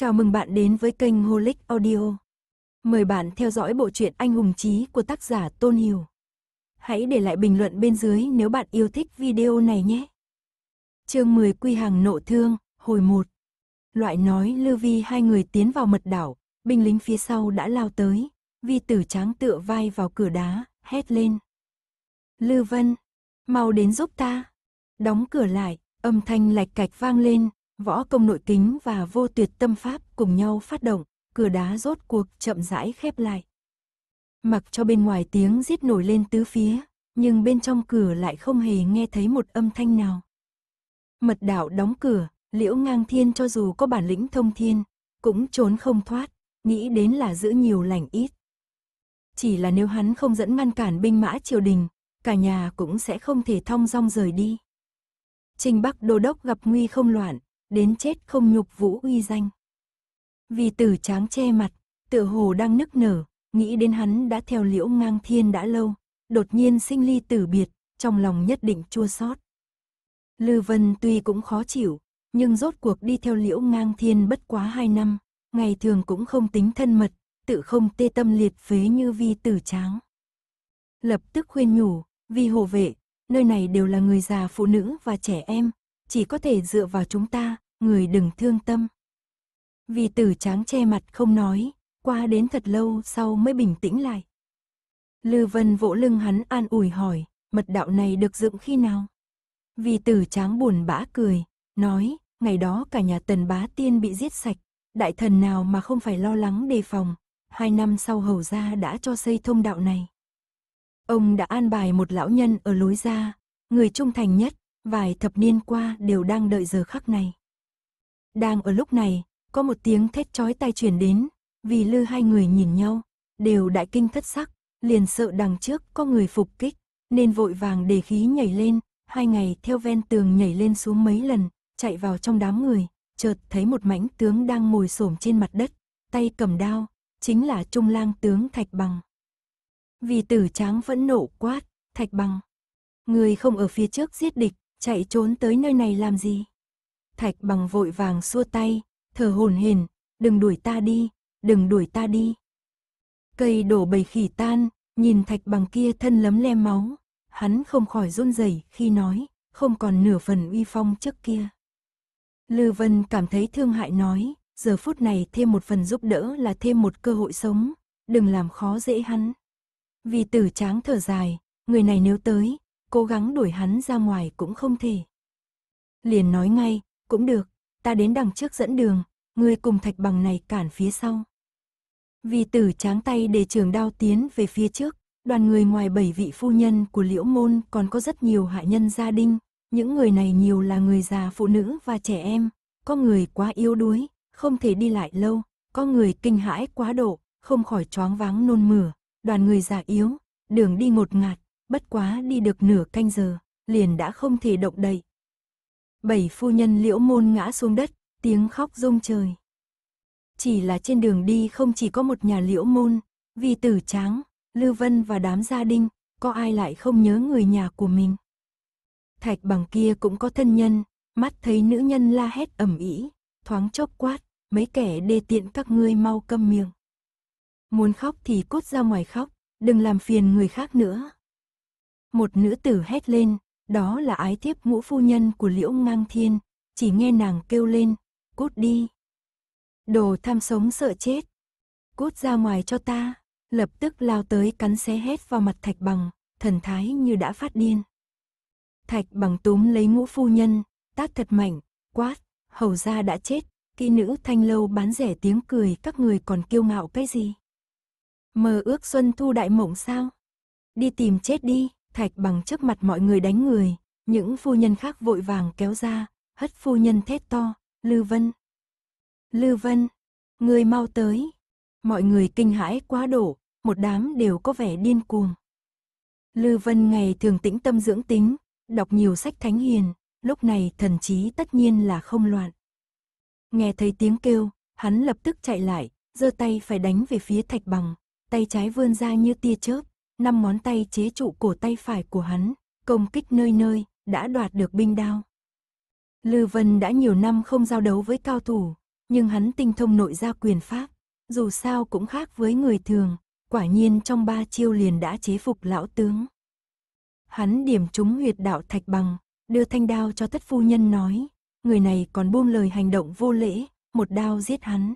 Chào mừng bạn đến với kênh Holic Audio. Mời bạn theo dõi bộ truyện Anh hùng chí của tác giả Tôn Hiểu. Hãy để lại bình luận bên dưới nếu bạn yêu thích video này nhé. Chương 10 Quy hàng nộ thương, hồi 1. Loại nói Lưu Vi hai người tiến vào mật đảo, binh lính phía sau đã lao tới, Vi Tử Tráng tựa vai vào cửa đá, hét lên. Lưu Vân, mau đến giúp ta. Đóng cửa lại, âm thanh lạch cạch vang lên, Võ công nội kính và vô tuyệt tâm pháp cùng nhau phát động, cửa đá rốt cuộc chậm rãi khép lại. Mặc cho bên ngoài tiếng giết nổi lên tứ phía, nhưng bên trong cửa lại không hề nghe thấy một âm thanh nào. Mật đạo đóng cửa, liễu ngang thiên cho dù có bản lĩnh thông thiên, cũng trốn không thoát, nghĩ đến là giữ nhiều lành ít. Chỉ là nếu hắn không dẫn ngăn cản binh mã triều đình, cả nhà cũng sẽ không thể thong dong rời đi. Trình Bắc Đô Đốc gặp nguy không loạn, đến chết không nhục vũ uy danh. Vì tử tráng che mặt, tựa hồ đang nức nở, nghĩ đến hắn đã theo liễu ngang thiên đã lâu, đột nhiên sinh ly tử biệt, trong lòng nhất định chua xót. Lư Vân tuy cũng khó chịu, nhưng rốt cuộc đi theo liễu ngang thiên bất quá hai năm, ngày thường cũng không tính thân mật, tự không tê tâm liệt phế như vi tử tráng. Lập tức khuyên nhủ, vi hồ vệ, nơi này đều là người già phụ nữ và trẻ em, chỉ có thể dựa vào chúng ta, người đừng thương tâm. Vì tử tráng che mặt không nói, qua đến thật lâu sau mới bình tĩnh lại. Lư Vân vỗ lưng hắn an ủi hỏi, mật đạo này được dựng khi nào? Vì tử tráng buồn bã cười, nói, ngày đó cả nhà tần bá tiên bị giết sạch, đại thần nào mà không phải lo lắng đề phòng, hai năm sau hầu gia đã cho xây thông đạo này. Ông đã an bài một lão nhân ở lối ra, người trung thành nhất, vài thập niên qua đều đang đợi giờ khắc này. Đang ở lúc này, có một tiếng thét chói tai truyền đến, vì lư hai người nhìn nhau, đều đại kinh thất sắc, liền sợ đằng trước có người phục kích, nên vội vàng để khí nhảy lên, hai ngày theo ven tường nhảy lên xuống mấy lần, chạy vào trong đám người, chợt thấy một mãnh tướng đang ngồi xổm trên mặt đất, tay cầm đao, chính là trung lang tướng Thạch Bằng. Vì tử tráng vẫn nộ quát, Thạch Bằng. Người không ở phía trước giết địch, chạy trốn tới nơi này làm gì? Thạch bằng vội vàng xua tay, thở hổn hển, đừng đuổi ta đi, đừng đuổi ta đi. Cây đổ bầy khỉ tan, nhìn thạch bằng kia thân lấm lem máu, hắn không khỏi run rẩy khi nói, không còn nửa phần uy phong trước kia. Lư Vân cảm thấy thương hại nói, giờ phút này thêm một phần giúp đỡ là thêm một cơ hội sống, đừng làm khó dễ hắn. Vì tử tráng thở dài, người này nếu tới, cố gắng đuổi hắn ra ngoài cũng không thể. Liền nói ngay, cũng được, ta đến đằng trước dẫn đường, ngươi cùng thạch bằng này cản phía sau. Vì tử tráng tay để trường đao tiến về phía trước, đoàn người ngoài bảy vị phu nhân của liễu môn còn có rất nhiều hạ nhân gia đình, những người này nhiều là người già phụ nữ và trẻ em, có người quá yếu đuối, không thể đi lại lâu, có người kinh hãi quá độ, không khỏi choáng váng nôn mửa, đoàn người già yếu, đường đi ngột ngạt, bất quá đi được nửa canh giờ, liền đã không thể động đậy. Bảy phu nhân liễu môn ngã xuống đất, tiếng khóc rung trời. Chỉ là trên đường đi không chỉ có một nhà liễu môn, vì tử tráng, Lưu Vân và đám gia đình, có ai lại không nhớ người nhà của mình. Thạch bằng kia cũng có thân nhân, mắt thấy nữ nhân la hét ẩm ý, thoáng chốc quát, mấy kẻ đê tiện các ngươi mau câm miệng. Muốn khóc thì cút ra ngoài khóc, đừng làm phiền người khác nữa. Một nữ tử hét lên, đó là ái thiếp ngũ phu nhân của liễu ngang thiên, chỉ nghe nàng kêu lên, cút đi. Đồ tham sống sợ chết. Cút ra ngoài cho ta, lập tức lao tới cắn xé hết vào mặt thạch bằng, thần thái như đã phát điên. Thạch bằng túm lấy ngũ phu nhân, tát thật mạnh, quát, hầu ra đã chết, kỹ nữ thanh lâu bán rẻ tiếng cười các người còn kiêu ngạo cái gì. Mơ ước xuân thu đại mộng sao? Đi tìm chết đi. Thạch bằng trước mặt mọi người đánh người, những phu nhân khác vội vàng kéo ra, hất phu nhân thét to, Lư Vân. Lư Vân, người mau tới. Mọi người kinh hãi quá đổ, một đám đều có vẻ điên cuồng. Lư Vân ngày thường tĩnh tâm dưỡng tính, đọc nhiều sách thánh hiền, lúc này thần trí tất nhiên là không loạn. Nghe thấy tiếng kêu, hắn lập tức chạy lại, giơ tay phải đánh về phía thạch bằng, tay trái vươn ra như tia chớp, năm ngón tay chế trụ cổ tay phải của hắn, công kích nơi nơi, đã đoạt được binh đao. Lư Vân đã nhiều năm không giao đấu với cao thủ, nhưng hắn tinh thông nội gia quyền pháp, dù sao cũng khác với người thường, quả nhiên trong ba chiêu liền đã chế phục lão tướng. Hắn điểm trúng huyệt đạo thạch bằng, đưa thanh đao cho thất phu nhân nói, người này còn buông lời hành động vô lễ, một đao giết hắn.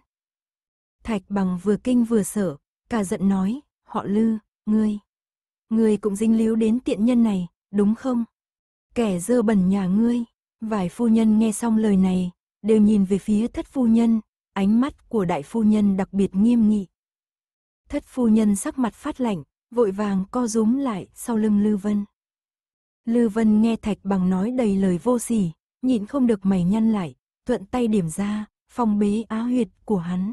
Thạch bằng vừa kinh vừa sợ, cả giận nói, họ lư, ngươi. Ngươi cũng dính líu đến tiện nhân này, đúng không? Kẻ dơ bẩn nhà ngươi. Vài phu nhân nghe xong lời này, đều nhìn về phía thất phu nhân, ánh mắt của đại phu nhân đặc biệt nghiêm nghị. Thất phu nhân sắc mặt phát lạnh, vội vàng co rúm lại sau lưng Lư Vân. Lư Vân nghe Thạch Bằng nói đầy lời vô sỉ, nhịn không được mày nhăn lại, thuận tay điểm ra, phong bế á huyệt của hắn.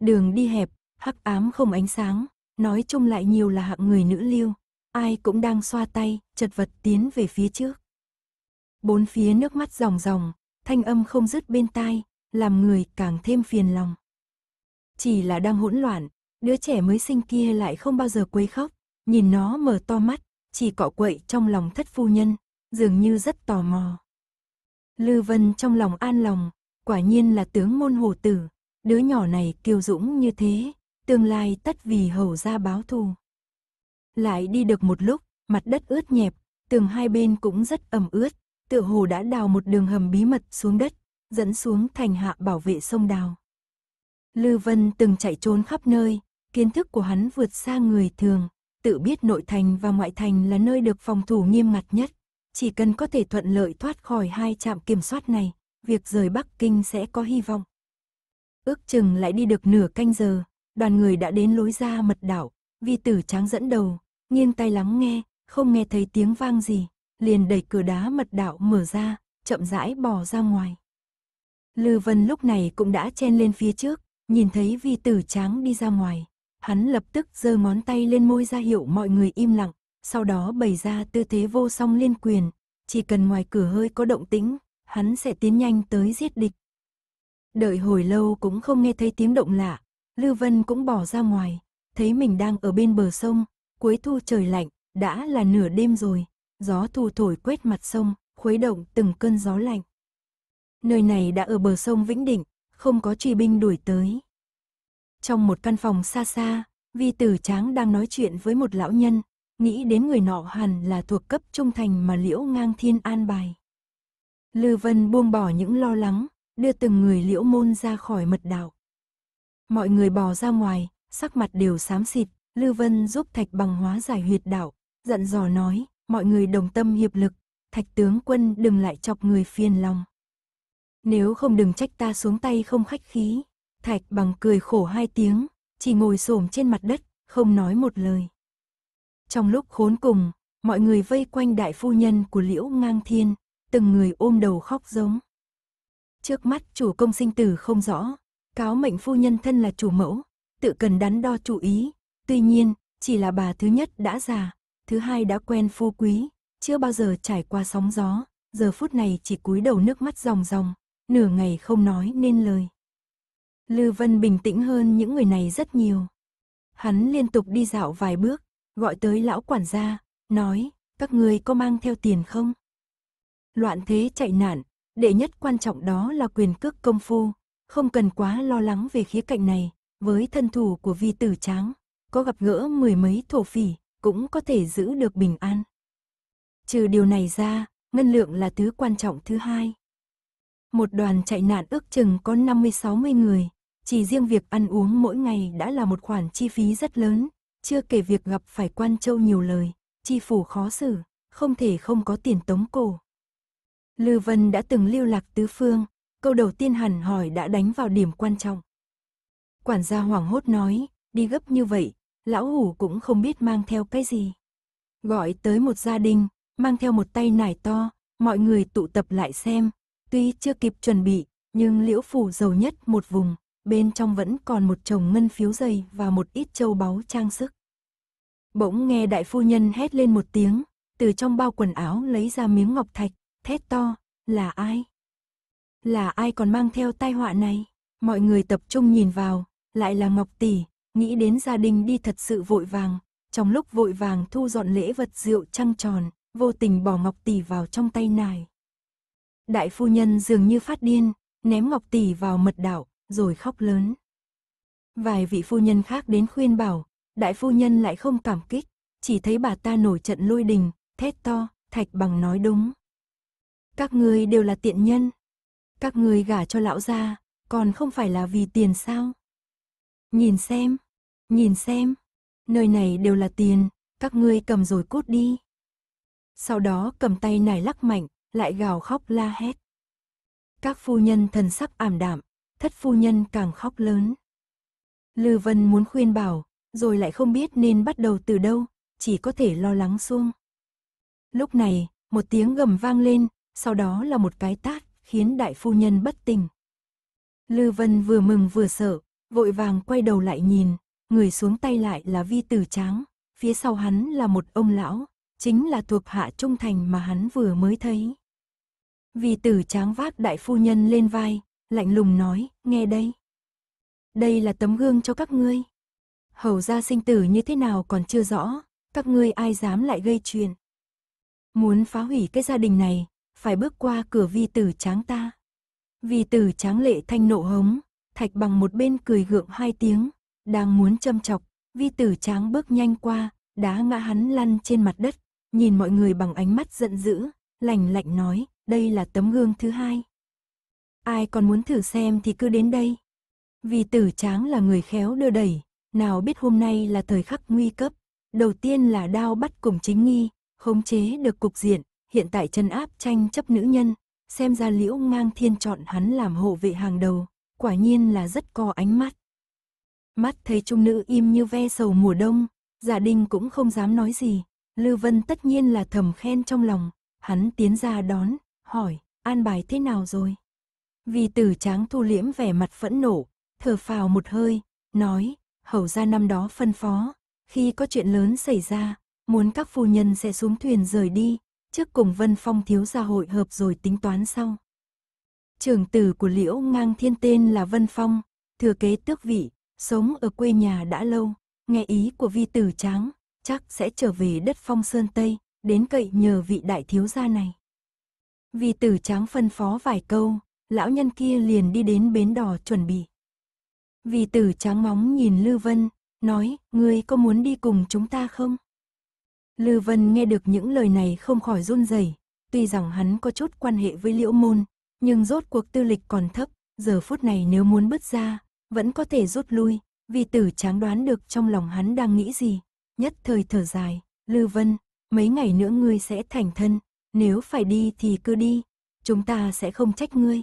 Đường đi hẹp, hắc ám không ánh sáng, nói chung lại nhiều là hạng người nữ lưu, ai cũng đang xoa tay, chật vật tiến về phía trước. Bốn phía nước mắt ròng ròng, thanh âm không dứt bên tai, làm người càng thêm phiền lòng. Chỉ là đang hỗn loạn, đứa trẻ mới sinh kia lại không bao giờ quấy khóc, nhìn nó mở to mắt, chỉ cọ quậy trong lòng thất phu nhân, dường như rất tò mò. Lư Vân trong lòng an lòng, quả nhiên là tướng môn hồ tử, đứa nhỏ này kiêu dũng như thế, tương lai tất vì hầu ra báo thù. Lại đi được một lúc, mặt đất ướt nhẹp, tường hai bên cũng rất ẩm ướt, tựa hồ đã đào một đường hầm bí mật xuống đất, dẫn xuống thành hạ bảo vệ sông đào. Lư Vân từng chạy trốn khắp nơi, kiến thức của hắn vượt xa người thường, tự biết nội thành và ngoại thành là nơi được phòng thủ nghiêm ngặt nhất. Chỉ cần có thể thuận lợi thoát khỏi hai trạm kiểm soát này, việc rời Bắc Kinh sẽ có hy vọng. Ước chừng lại đi được nửa canh giờ, đoàn người đã đến lối ra mật đảo, vi tử tráng dẫn đầu, nghiêng tay lắng nghe, không nghe thấy tiếng vang gì, liền đẩy cửa đá mật đảo mở ra, chậm rãi bò ra ngoài. Lư Vân lúc này cũng đã chen lên phía trước, nhìn thấy vi tử tráng đi ra ngoài, hắn lập tức giơ ngón tay lên môi ra hiệu mọi người im lặng, sau đó bày ra tư thế vô song liên quyền, chỉ cần ngoài cửa hơi có động tĩnh, hắn sẽ tiến nhanh tới giết địch. Đợi hồi lâu cũng không nghe thấy tiếng động lạ, Lưu Vân cũng bỏ ra ngoài, thấy mình đang ở bên bờ sông, cuối thu trời lạnh, đã là nửa đêm rồi, gió thu thổi quét mặt sông, khuấy động từng cơn gió lạnh. Nơi này đã ở bờ sông Vĩnh Định, không có truy binh đuổi tới. Trong một căn phòng xa xa, Vi Tử Tráng đang nói chuyện với một lão nhân, nghĩ đến người nọ hẳn là thuộc cấp trung thành mà Liễu Ngang Thiên an bài. Lư Vân buông bỏ những lo lắng, đưa từng người Liễu Môn ra khỏi mật đạo. Mọi người bò ra ngoài, sắc mặt đều xám xịt, Lưu Vân giúp Thạch Bằng hóa giải huyệt đạo, giận dò nói, mọi người đồng tâm hiệp lực, Thạch tướng quân đừng lại chọc người phiền lòng. Nếu không đừng trách ta xuống tay không khách khí. Thạch Bằng cười khổ hai tiếng, chỉ ngồi xổm trên mặt đất, không nói một lời. Trong lúc khốn cùng, mọi người vây quanh đại phu nhân của Liễu Ngang Thiên, từng người ôm đầu khóc giống. Trước mắt chủ công sinh tử không rõ, cáo mệnh phu nhân thân là chủ mẫu, tự cần đắn đo chú ý. Tuy nhiên, chỉ là bà thứ nhất đã già, thứ hai đã quen phu quý, chưa bao giờ trải qua sóng gió, giờ phút này chỉ cúi đầu nước mắt ròng ròng, nửa ngày không nói nên lời. Lư Vân bình tĩnh hơn những người này rất nhiều. Hắn liên tục đi dạo vài bước, gọi tới lão quản gia, nói, các người có mang theo tiền không? Loạn thế chạy nạn, đệ nhất quan trọng đó là quyền cước công phu, không cần quá lo lắng về khía cạnh này, với thân thủ của vi tử tráng, có gặp gỡ mười mấy thổ phỉ, cũng có thể giữ được bình an. Trừ điều này ra, ngân lượng là thứ quan trọng thứ hai. Một đoàn chạy nạn ước chừng có 50-60 người, chỉ riêng việc ăn uống mỗi ngày đã là một khoản chi phí rất lớn, chưa kể việc gặp phải quan châu nhiều lời, chi phủ khó xử, không thể không có tiền tống cổ. Lư Vân đã từng lưu lạc tứ phương, câu đầu tiên hẳn hỏi đã đánh vào điểm quan trọng. Quản gia hoảng hốt nói, đi gấp như vậy, lão hủ cũng không biết mang theo cái gì. Gọi tới một gia đình, mang theo một tay nải to, mọi người tụ tập lại xem, tuy chưa kịp chuẩn bị, nhưng liễu phủ giàu nhất một vùng, bên trong vẫn còn một chồng ngân phiếu dày và một ít châu báu trang sức. Bỗng nghe đại phu nhân hét lên một tiếng, từ trong bao quần áo lấy ra miếng ngọc thạch, thét to, là ai? Là ai còn mang theo tai họa này? Mọi người tập trung nhìn vào, lại là Ngọc Tỷ, nghĩ đến gia đình đi thật sự vội vàng. Trong lúc vội vàng thu dọn lễ vật rượu trăng tròn, vô tình bỏ Ngọc Tỷ vào trong tay nài. Đại phu nhân dường như phát điên, ném Ngọc Tỷ vào mật đảo, rồi khóc lớn. Vài vị phu nhân khác đến khuyên bảo, đại phu nhân lại không cảm kích, chỉ thấy bà ta nổi trận lôi đình, thét to, thạch bằng nói đúng. Các ngươi đều là tiện nhân, các người gả cho lão gia, còn không phải là vì tiền sao? Nhìn xem, nhìn xem, nơi này đều là tiền, các ngươi cầm rồi cút đi. Sau đó cầm tay nải lắc mạnh, lại gào khóc la hét. Các phu nhân thần sắc ảm đạm, thất phu nhân càng khóc lớn. Lư Vân muốn khuyên bảo, rồi lại không biết nên bắt đầu từ đâu, chỉ có thể lo lắng xuông. Lúc này, một tiếng gầm vang lên, sau đó là một cái tát khiến đại phu nhân bất tỉnh. Lư Vân vừa mừng vừa sợ, vội vàng quay đầu lại nhìn, người xuống tay lại là vi tử tráng, phía sau hắn là một ông lão, chính là thuộc hạ trung thành mà hắn vừa mới thấy. Vi tử tráng vác đại phu nhân lên vai, lạnh lùng nói, nghe đây. Đây là tấm gương cho các ngươi. Hầu gia sinh tử như thế nào còn chưa rõ, các ngươi ai dám lại gây chuyện. Muốn phá hủy cái gia đình này, phải bước qua cửa vi tử tráng ta. Vi tử tráng lệ thanh nộ hống, thạch bằng một bên cười gượng hai tiếng, đang muốn châm chọc, vi tử tráng bước nhanh qua, đá ngã hắn lăn trên mặt đất, nhìn mọi người bằng ánh mắt giận dữ, lạnh lạnh nói, đây là tấm gương thứ hai. Ai còn muốn thử xem thì cứ đến đây. vi tử tráng là người khéo đưa đẩy, nào biết hôm nay là thời khắc nguy cấp. Đầu tiên là đao bắt cùng chính nghi, khống chế được cục diện, hiện tại chân áp tranh chấp nữ nhân, xem ra liễu ngang thiên chọn hắn làm hộ vệ hàng đầu, quả nhiên là rất có ánh mắt. Mắt thấy trung nữ im như ve sầu mùa đông, gia đình cũng không dám nói gì, lưu Vân tất nhiên là thầm khen trong lòng, hắn tiến ra đón, hỏi, an bài thế nào rồi? Vì tử tráng thu liễm vẻ mặt phẫn nổ thở phào một hơi, nói, hầu ra năm đó phân phó, khi có chuyện lớn xảy ra, muốn các phu nhân sẽ xuống thuyền rời đi, trước cùng Vân Phong thiếu gia hội hợp rồi tính toán sau. Trưởng tử của Liễu Ngang Thiên tên là Vân Phong, thừa kế tước vị, sống ở quê nhà đã lâu, nghe ý của vi tử tráng, chắc sẽ trở về đất Phong Sơn Tây, đến cậy nhờ vị đại thiếu gia này. Vi tử tráng phân phó vài câu, lão nhân kia liền đi đến bến đò chuẩn bị. Vi tử tráng móng nhìn Lư Vân, nói, ngươi có muốn đi cùng chúng ta không? Lư Vân nghe được những lời này không khỏi run rẩy. Tuy rằng hắn có chút quan hệ với liễu môn, nhưng rốt cuộc tư lịch còn thấp, giờ phút này nếu muốn bứt ra, vẫn có thể rút lui, vì tử tráng đoán được trong lòng hắn đang nghĩ gì. Nhất thời thở dài, Lư Vân, mấy ngày nữa ngươi sẽ thành thân, nếu phải đi thì cứ đi, chúng ta sẽ không trách ngươi.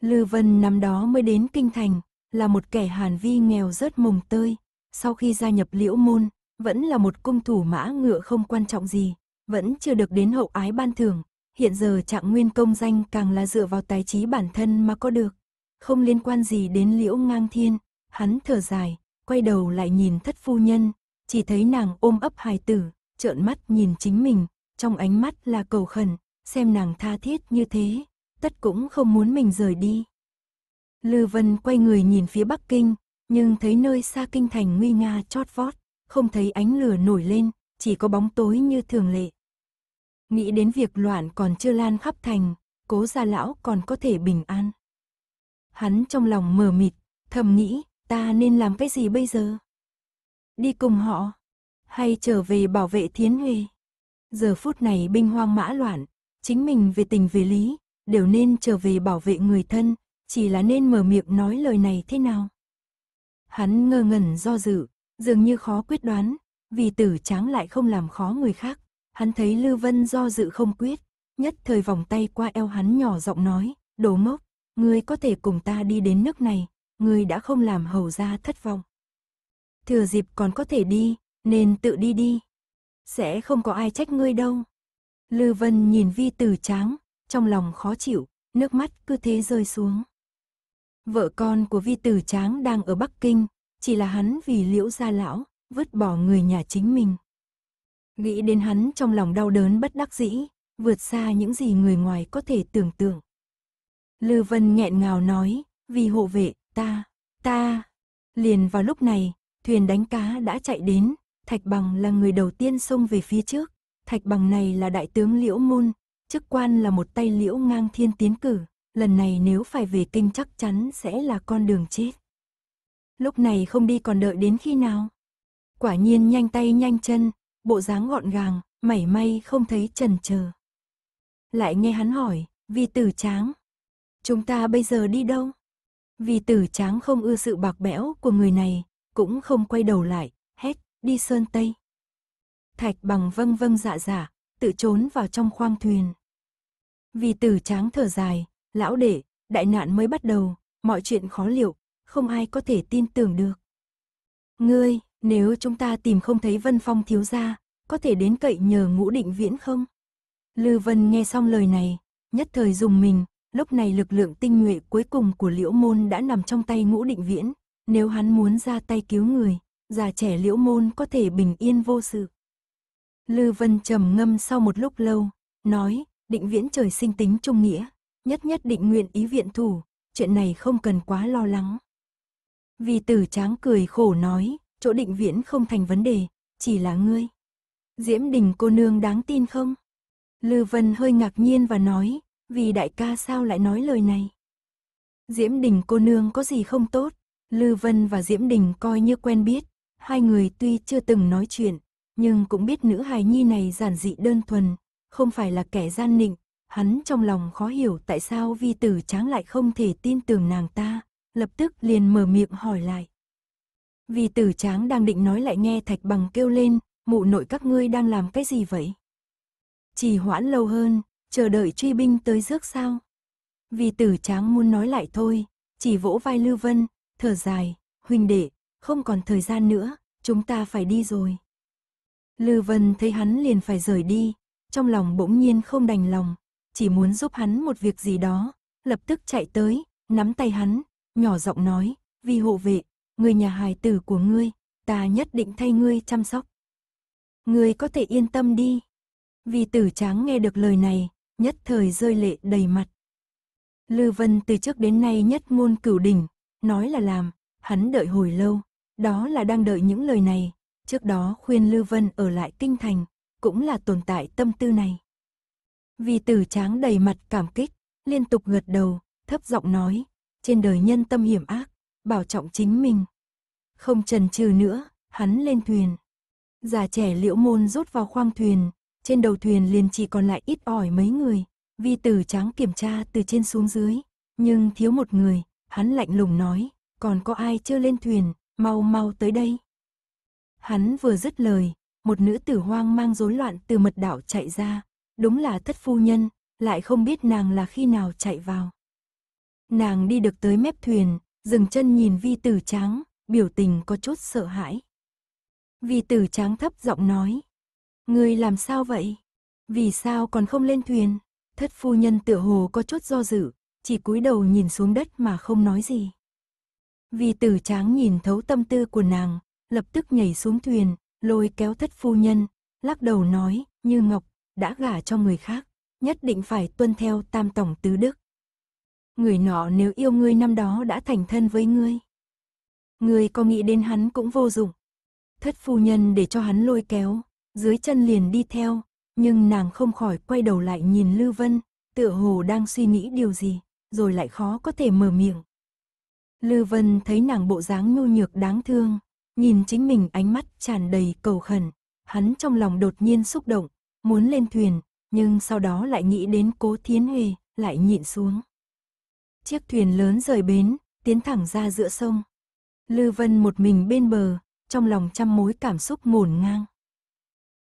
Lư Vân năm đó mới đến Kinh Thành, là một kẻ hàn vi nghèo rớt mùng tơi, sau khi gia nhập liễu môn, vẫn là một cung thủ mã ngựa không quan trọng gì, vẫn chưa được đến hậu ái ban thưởng, hiện giờ trạng nguyên công danh càng là dựa vào tài trí bản thân mà có được, không liên quan gì đến liễu ngang thiên, hắn thở dài, quay đầu lại nhìn thất phu nhân, chỉ thấy nàng ôm ấp hài tử, trợn mắt nhìn chính mình, trong ánh mắt là cầu khẩn, xem nàng tha thiết như thế, tất cũng không muốn mình rời đi. Lư Vân quay người nhìn phía Bắc Kinh, nhưng thấy nơi xa kinh thành nguy nga chót vót không thấy ánh lửa nổi lên, chỉ có bóng tối như thường lệ. Nghĩ đến việc loạn còn chưa lan khắp thành, cố gia lão còn có thể bình an. Hắn trong lòng mờ mịt, thầm nghĩ, ta nên làm cái gì bây giờ? Đi cùng họ, hay trở về bảo vệ thiến huê? Giờ phút này binh hoang mã loạn, chính mình về tình về lý, đều nên trở về bảo vệ người thân, chỉ là nên mở miệng nói lời này thế nào? Hắn ngơ ngẩn do dự, dường như khó quyết đoán, vì tử tráng lại không làm khó người khác. Hắn thấy lưu Vân do dự không quyết, nhất thời vòng tay qua eo hắn nhỏ giọng nói, đồ mốc, ngươi có thể cùng ta đi đến nước này, ngươi đã không làm hầu ra thất vọng. Thừa dịp còn có thể đi, nên tự đi đi. Sẽ không có ai trách ngươi đâu. lưu Vân nhìn vi tử tráng, trong lòng khó chịu, nước mắt cứ thế rơi xuống. Vợ con của vi tử tráng đang ở Bắc Kinh, chỉ là hắn vì liễu gia lão, vứt bỏ người nhà chính mình. Nghĩ đến hắn trong lòng đau đớn bất đắc dĩ, vượt xa những gì người ngoài có thể tưởng tượng. Lư Vân nghẹn ngào nói, vì hộ vệ, ta, ta. Liền vào lúc này, thuyền đánh cá đã chạy đến, Thạch Bằng là người đầu tiên xông về phía trước. Thạch Bằng này là đại tướng Liễu Môn, chức quan là một tay Liễu ngang thiên tiến cử. Lần này nếu phải về kinh chắc chắn sẽ là con đường chết. Lúc này không đi còn đợi đến khi nào? Quả nhiên nhanh tay nhanh chân, bộ dáng gọn gàng, mảy may không thấy chần chờ. Lại nghe hắn hỏi, vì tử tráng. Chúng ta bây giờ đi đâu? Vì tử tráng không ưa sự bạc bẽo của người này, cũng không quay đầu lại, hét, đi sơn Tây. Thạch bằng vâng vâng dạ dạ, tự trốn vào trong khoang thuyền. Vì tử tráng thở dài, lão đệ, đại nạn mới bắt đầu, mọi chuyện khó liệu, không ai có thể tin tưởng được. Ngươi, nếu chúng ta tìm không thấy Vân Phong thiếu gia, có thể đến cậy nhờ ngũ định viễn không? Lư Vân nghe xong lời này, nhất thời dùng mình, lúc này lực lượng tinh nhuệ cuối cùng của liễu môn đã nằm trong tay ngũ định viễn, nếu hắn muốn ra tay cứu người, già trẻ liễu môn có thể bình yên vô sự. Lư Vân trầm ngâm sau một lúc lâu, nói, định viễn trời sinh tính trung nghĩa, nhất nhất định nguyện ý viện thủ, chuyện này không cần quá lo lắng. Vì tử tráng cười khổ nói, chỗ định viễn không thành vấn đề, chỉ là ngươi. Diễm đình cô nương đáng tin không? Lư Vân hơi ngạc nhiên và nói, vì đại ca sao lại nói lời này? Diễm đình cô nương có gì không tốt? Lư Vân và Diễm đình coi như quen biết, hai người tuy chưa từng nói chuyện, nhưng cũng biết nữ hài nhi này giản dị đơn thuần, không phải là kẻ gian nịnh, hắn trong lòng khó hiểu tại sao vi tử tráng lại không thể tin tưởng nàng ta, lập tức liền mở miệng hỏi lại. Vì tử tráng đang định nói lại nghe thạch bằng kêu lên, mụ nội các ngươi đang làm cái gì vậy? Chỉ hoãn lâu hơn, chờ đợi truy binh tới rước sao? Vì tử tráng muốn nói lại thôi, chỉ vỗ vai Lưu Vân, thở dài, huynh đệ, không còn thời gian nữa, chúng ta phải đi rồi. Lưu Vân thấy hắn liền phải rời đi, trong lòng bỗng nhiên không đành lòng, chỉ muốn giúp hắn một việc gì đó, lập tức chạy tới, nắm tay hắn, nhỏ giọng nói, vì hộ vệ, người nhà hài tử của ngươi, ta nhất định thay ngươi chăm sóc. Ngươi có thể yên tâm đi. Vì tử tráng nghe được lời này, nhất thời rơi lệ đầy mặt. Lư Vân từ trước đến nay nhất môn cửu đỉnh, nói là làm, hắn đợi hồi lâu, đó là đang đợi những lời này, trước đó khuyên Lư Vân ở lại kinh thành, cũng là tồn tại tâm tư này. Vì tử tráng đầy mặt cảm kích, liên tục gật đầu, thấp giọng nói, trên đời nhân tâm hiểm ác, bảo trọng chính mình. Không trần trừ nữa, hắn lên thuyền. Già trẻ liễu môn rút vào khoang thuyền, trên đầu thuyền liền chỉ còn lại ít ỏi mấy người. Vi tử trắng kiểm tra từ trên xuống dưới, nhưng thiếu một người, hắn lạnh lùng nói, còn có ai chưa lên thuyền, mau mau tới đây. Hắn vừa dứt lời, một nữ tử hoang mang rối loạn từ mật đảo chạy ra, đúng là thất phu nhân, lại không biết nàng là khi nào chạy vào. Nàng đi được tới mép thuyền, dừng chân nhìn vi tử tráng, biểu tình có chút sợ hãi. Vi tử tráng thấp giọng nói. Người làm sao vậy? Vì sao còn không lên thuyền? Thất phu nhân tựa hồ có chút do dự, chỉ cúi đầu nhìn xuống đất mà không nói gì. vi tử tráng nhìn thấu tâm tư của nàng, lập tức nhảy xuống thuyền, lôi kéo thất phu nhân, lắc đầu nói, như Ngọc, đã gả cho người khác, nhất định phải tuân theo tam tổng tứ đức người nọ nếu yêu ngươi năm đó đã thành thân với ngươi. Ngươi có nghĩ đến hắn cũng vô dụng. Thất phu nhân để cho hắn lôi kéo, dưới chân liền đi theo, nhưng nàng không khỏi quay đầu lại nhìn Lưu Vân, tựa hồ đang suy nghĩ điều gì, rồi lại khó có thể mở miệng. Lưu Vân thấy nàng bộ dáng nhu nhược đáng thương, nhìn chính mình ánh mắt tràn đầy cầu khẩn, hắn trong lòng đột nhiên xúc động, muốn lên thuyền, nhưng sau đó lại nghĩ đến cố thiến huệ, lại nhịn xuống. Chiếc thuyền lớn rời bến, tiến thẳng ra giữa sông. Lư Vân một mình bên bờ, trong lòng trăm mối cảm xúc ngổn ngang.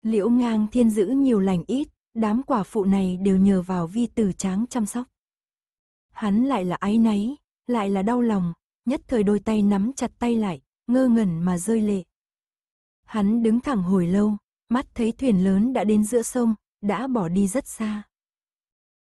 Liễu ngang thiên giữ nhiều lành ít, đám quả phụ này đều nhờ vào vi tử tráng chăm sóc. Hắn lại là ái náy, lại là đau lòng, nhất thời đôi tay nắm chặt tay lại, ngơ ngẩn mà rơi lệ. Hắn đứng thẳng hồi lâu, mắt thấy thuyền lớn đã đến giữa sông, đã bỏ đi rất xa.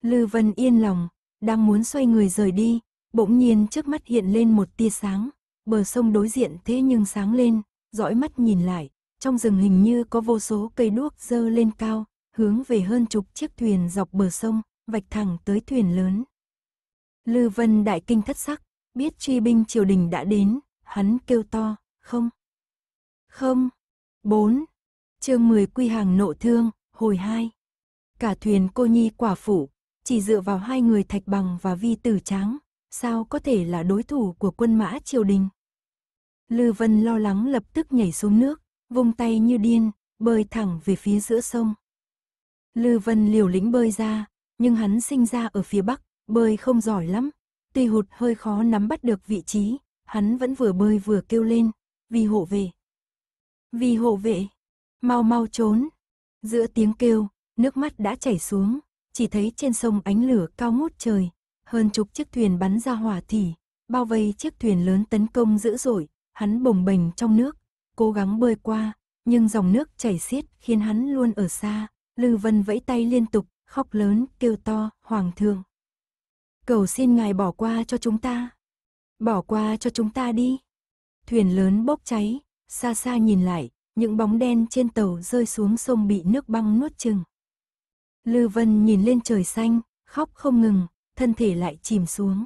Lư Vân yên lòng, đang muốn xoay người rời đi, bỗng nhiên trước mắt hiện lên một tia sáng, bờ sông đối diện thế nhưng sáng lên, dõi mắt nhìn lại, trong rừng hình như có vô số cây đuốc dơ lên cao, hướng về hơn chục chiếc thuyền dọc bờ sông, vạch thẳng tới thuyền lớn. Lư Vân đại kinh thất sắc, biết truy binh triều đình đã đến, hắn kêu to, không. Không. bốn, chương 10 quy hàng nộ thương, hồi hai, Cả thuyền cô nhi quả phủ chỉ dựa vào hai người Thạch Bằng và Vi Tử Tráng, sao có thể là đối thủ của quân mã triều đình. Lư Vân lo lắng lập tức nhảy xuống nước, vung tay như điên, bơi thẳng về phía giữa sông. Lư Vân liều lĩnh bơi ra, nhưng hắn sinh ra ở phía Bắc, bơi không giỏi lắm, tuy hụt hơi khó nắm bắt được vị trí, hắn vẫn vừa bơi vừa kêu lên, vi hộ vệ. vi hộ vệ, mau mau trốn. Giữa tiếng kêu, nước mắt đã chảy xuống, chỉ thấy trên sông ánh lửa cao ngút trời, hơn chục chiếc thuyền bắn ra hỏa thì bao vây chiếc thuyền lớn tấn công dữ dội, hắn bồng bềnh trong nước, cố gắng bơi qua, nhưng dòng nước chảy xiết khiến hắn luôn ở xa, Lư Vân vẫy tay liên tục, khóc lớn, kêu to, hoàng thượng. Cầu xin ngài bỏ qua cho chúng ta. Bỏ qua cho chúng ta đi. Thuyền lớn bốc cháy, xa xa nhìn lại, những bóng đen trên tàu rơi xuống sông bị nước băng nuốt chừng. Lư Vân nhìn lên trời xanh, khóc không ngừng, thân thể lại chìm xuống.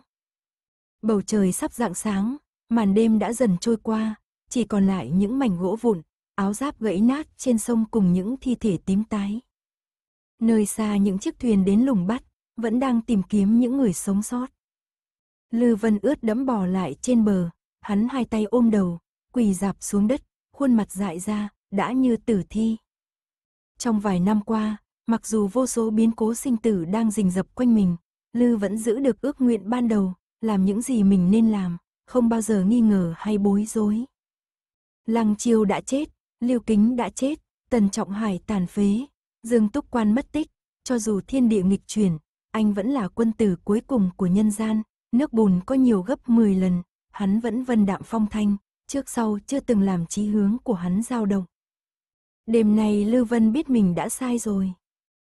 Bầu trời sắp rạng sáng, màn đêm đã dần trôi qua, chỉ còn lại những mảnh gỗ vụn, áo giáp gãy nát trên sông cùng những thi thể tím tái. Nơi xa những chiếc thuyền đến lùng bắt, vẫn đang tìm kiếm những người sống sót. Lư Vân ướt đẫm bò lại trên bờ, hắn hai tay ôm đầu, quỳ dạp xuống đất, khuôn mặt dại ra, đã như tử thi. Trong vài năm qua, Mặc dù vô số biến cố sinh tử đang rình rập quanh mình, Lư vẫn giữ được ước nguyện ban đầu, làm những gì mình nên làm, không bao giờ nghi ngờ hay bối rối. Lăng Chiêu đã chết, Lưu Kính đã chết, Tần Trọng Hải tàn phế, Dương Túc Quan mất tích, cho dù thiên địa nghịch chuyển, anh vẫn là quân tử cuối cùng của nhân gian, nước bùn có nhiều gấp 10 lần, hắn vẫn vân đạm phong thanh, trước sau chưa từng làm chí hướng của hắn dao động. Đêm nay Lưu Vân biết mình đã sai rồi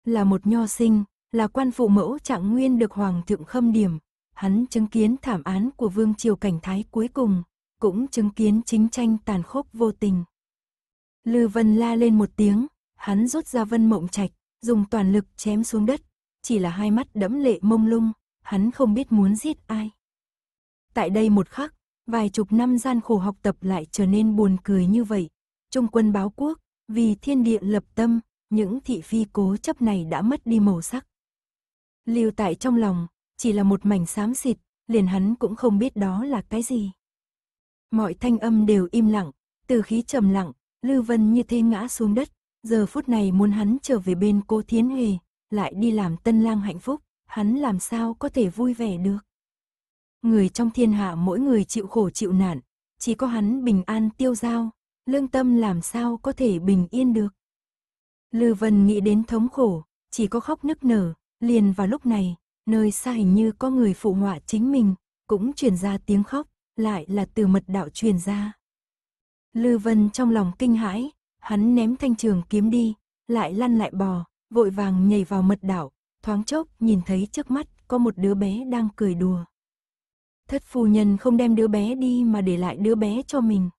là một nho sinh, là quan phụ mẫu trạng nguyên được Hoàng thượng khâm điểm. Hắn chứng kiến thảm án của Vương Triều Cảnh Thái cuối cùng, cũng chứng kiến chính tranh tàn khốc vô tình. Lư Vân la lên một tiếng, hắn rút ra vân mộng trạch, dùng toàn lực chém xuống đất, chỉ là hai mắt đẫm lệ mông lung, hắn không biết muốn giết ai. Tại đây một khắc, vài chục năm gian khổ học tập lại trở nên buồn cười như vậy. Trung quân báo quốc, vì thiên địa lập tâm, những thị phi cố chấp này đã mất đi màu sắc. Lưu tại trong lòng, chỉ là một mảnh xám xịt, liền hắn cũng không biết đó là cái gì. Mọi thanh âm đều im lặng, từ khí trầm lặng, Lưu Vân như thế ngã xuống đất, giờ phút này muốn hắn trở về bên cô Thiến Huệ, lại đi làm tân lang hạnh phúc, hắn làm sao có thể vui vẻ được. Người trong thiên hạ mỗi người chịu khổ chịu nạn, chỉ có hắn bình an tiêu dao, lương tâm làm sao có thể bình yên được. Lư Vân nghĩ đến thống khổ, chỉ có khóc nức nở, liền vào lúc này, nơi xa hình như có người phụ họa chính mình, cũng truyền ra tiếng khóc, lại là từ mật đạo truyền ra. Lư Vân trong lòng kinh hãi, hắn ném thanh trường kiếm đi, lại lăn lại bò, vội vàng nhảy vào mật đảo, thoáng chốc nhìn thấy trước mắt có một đứa bé đang cười đùa. Thất phu nhân không đem đứa bé đi mà để lại đứa bé cho mình.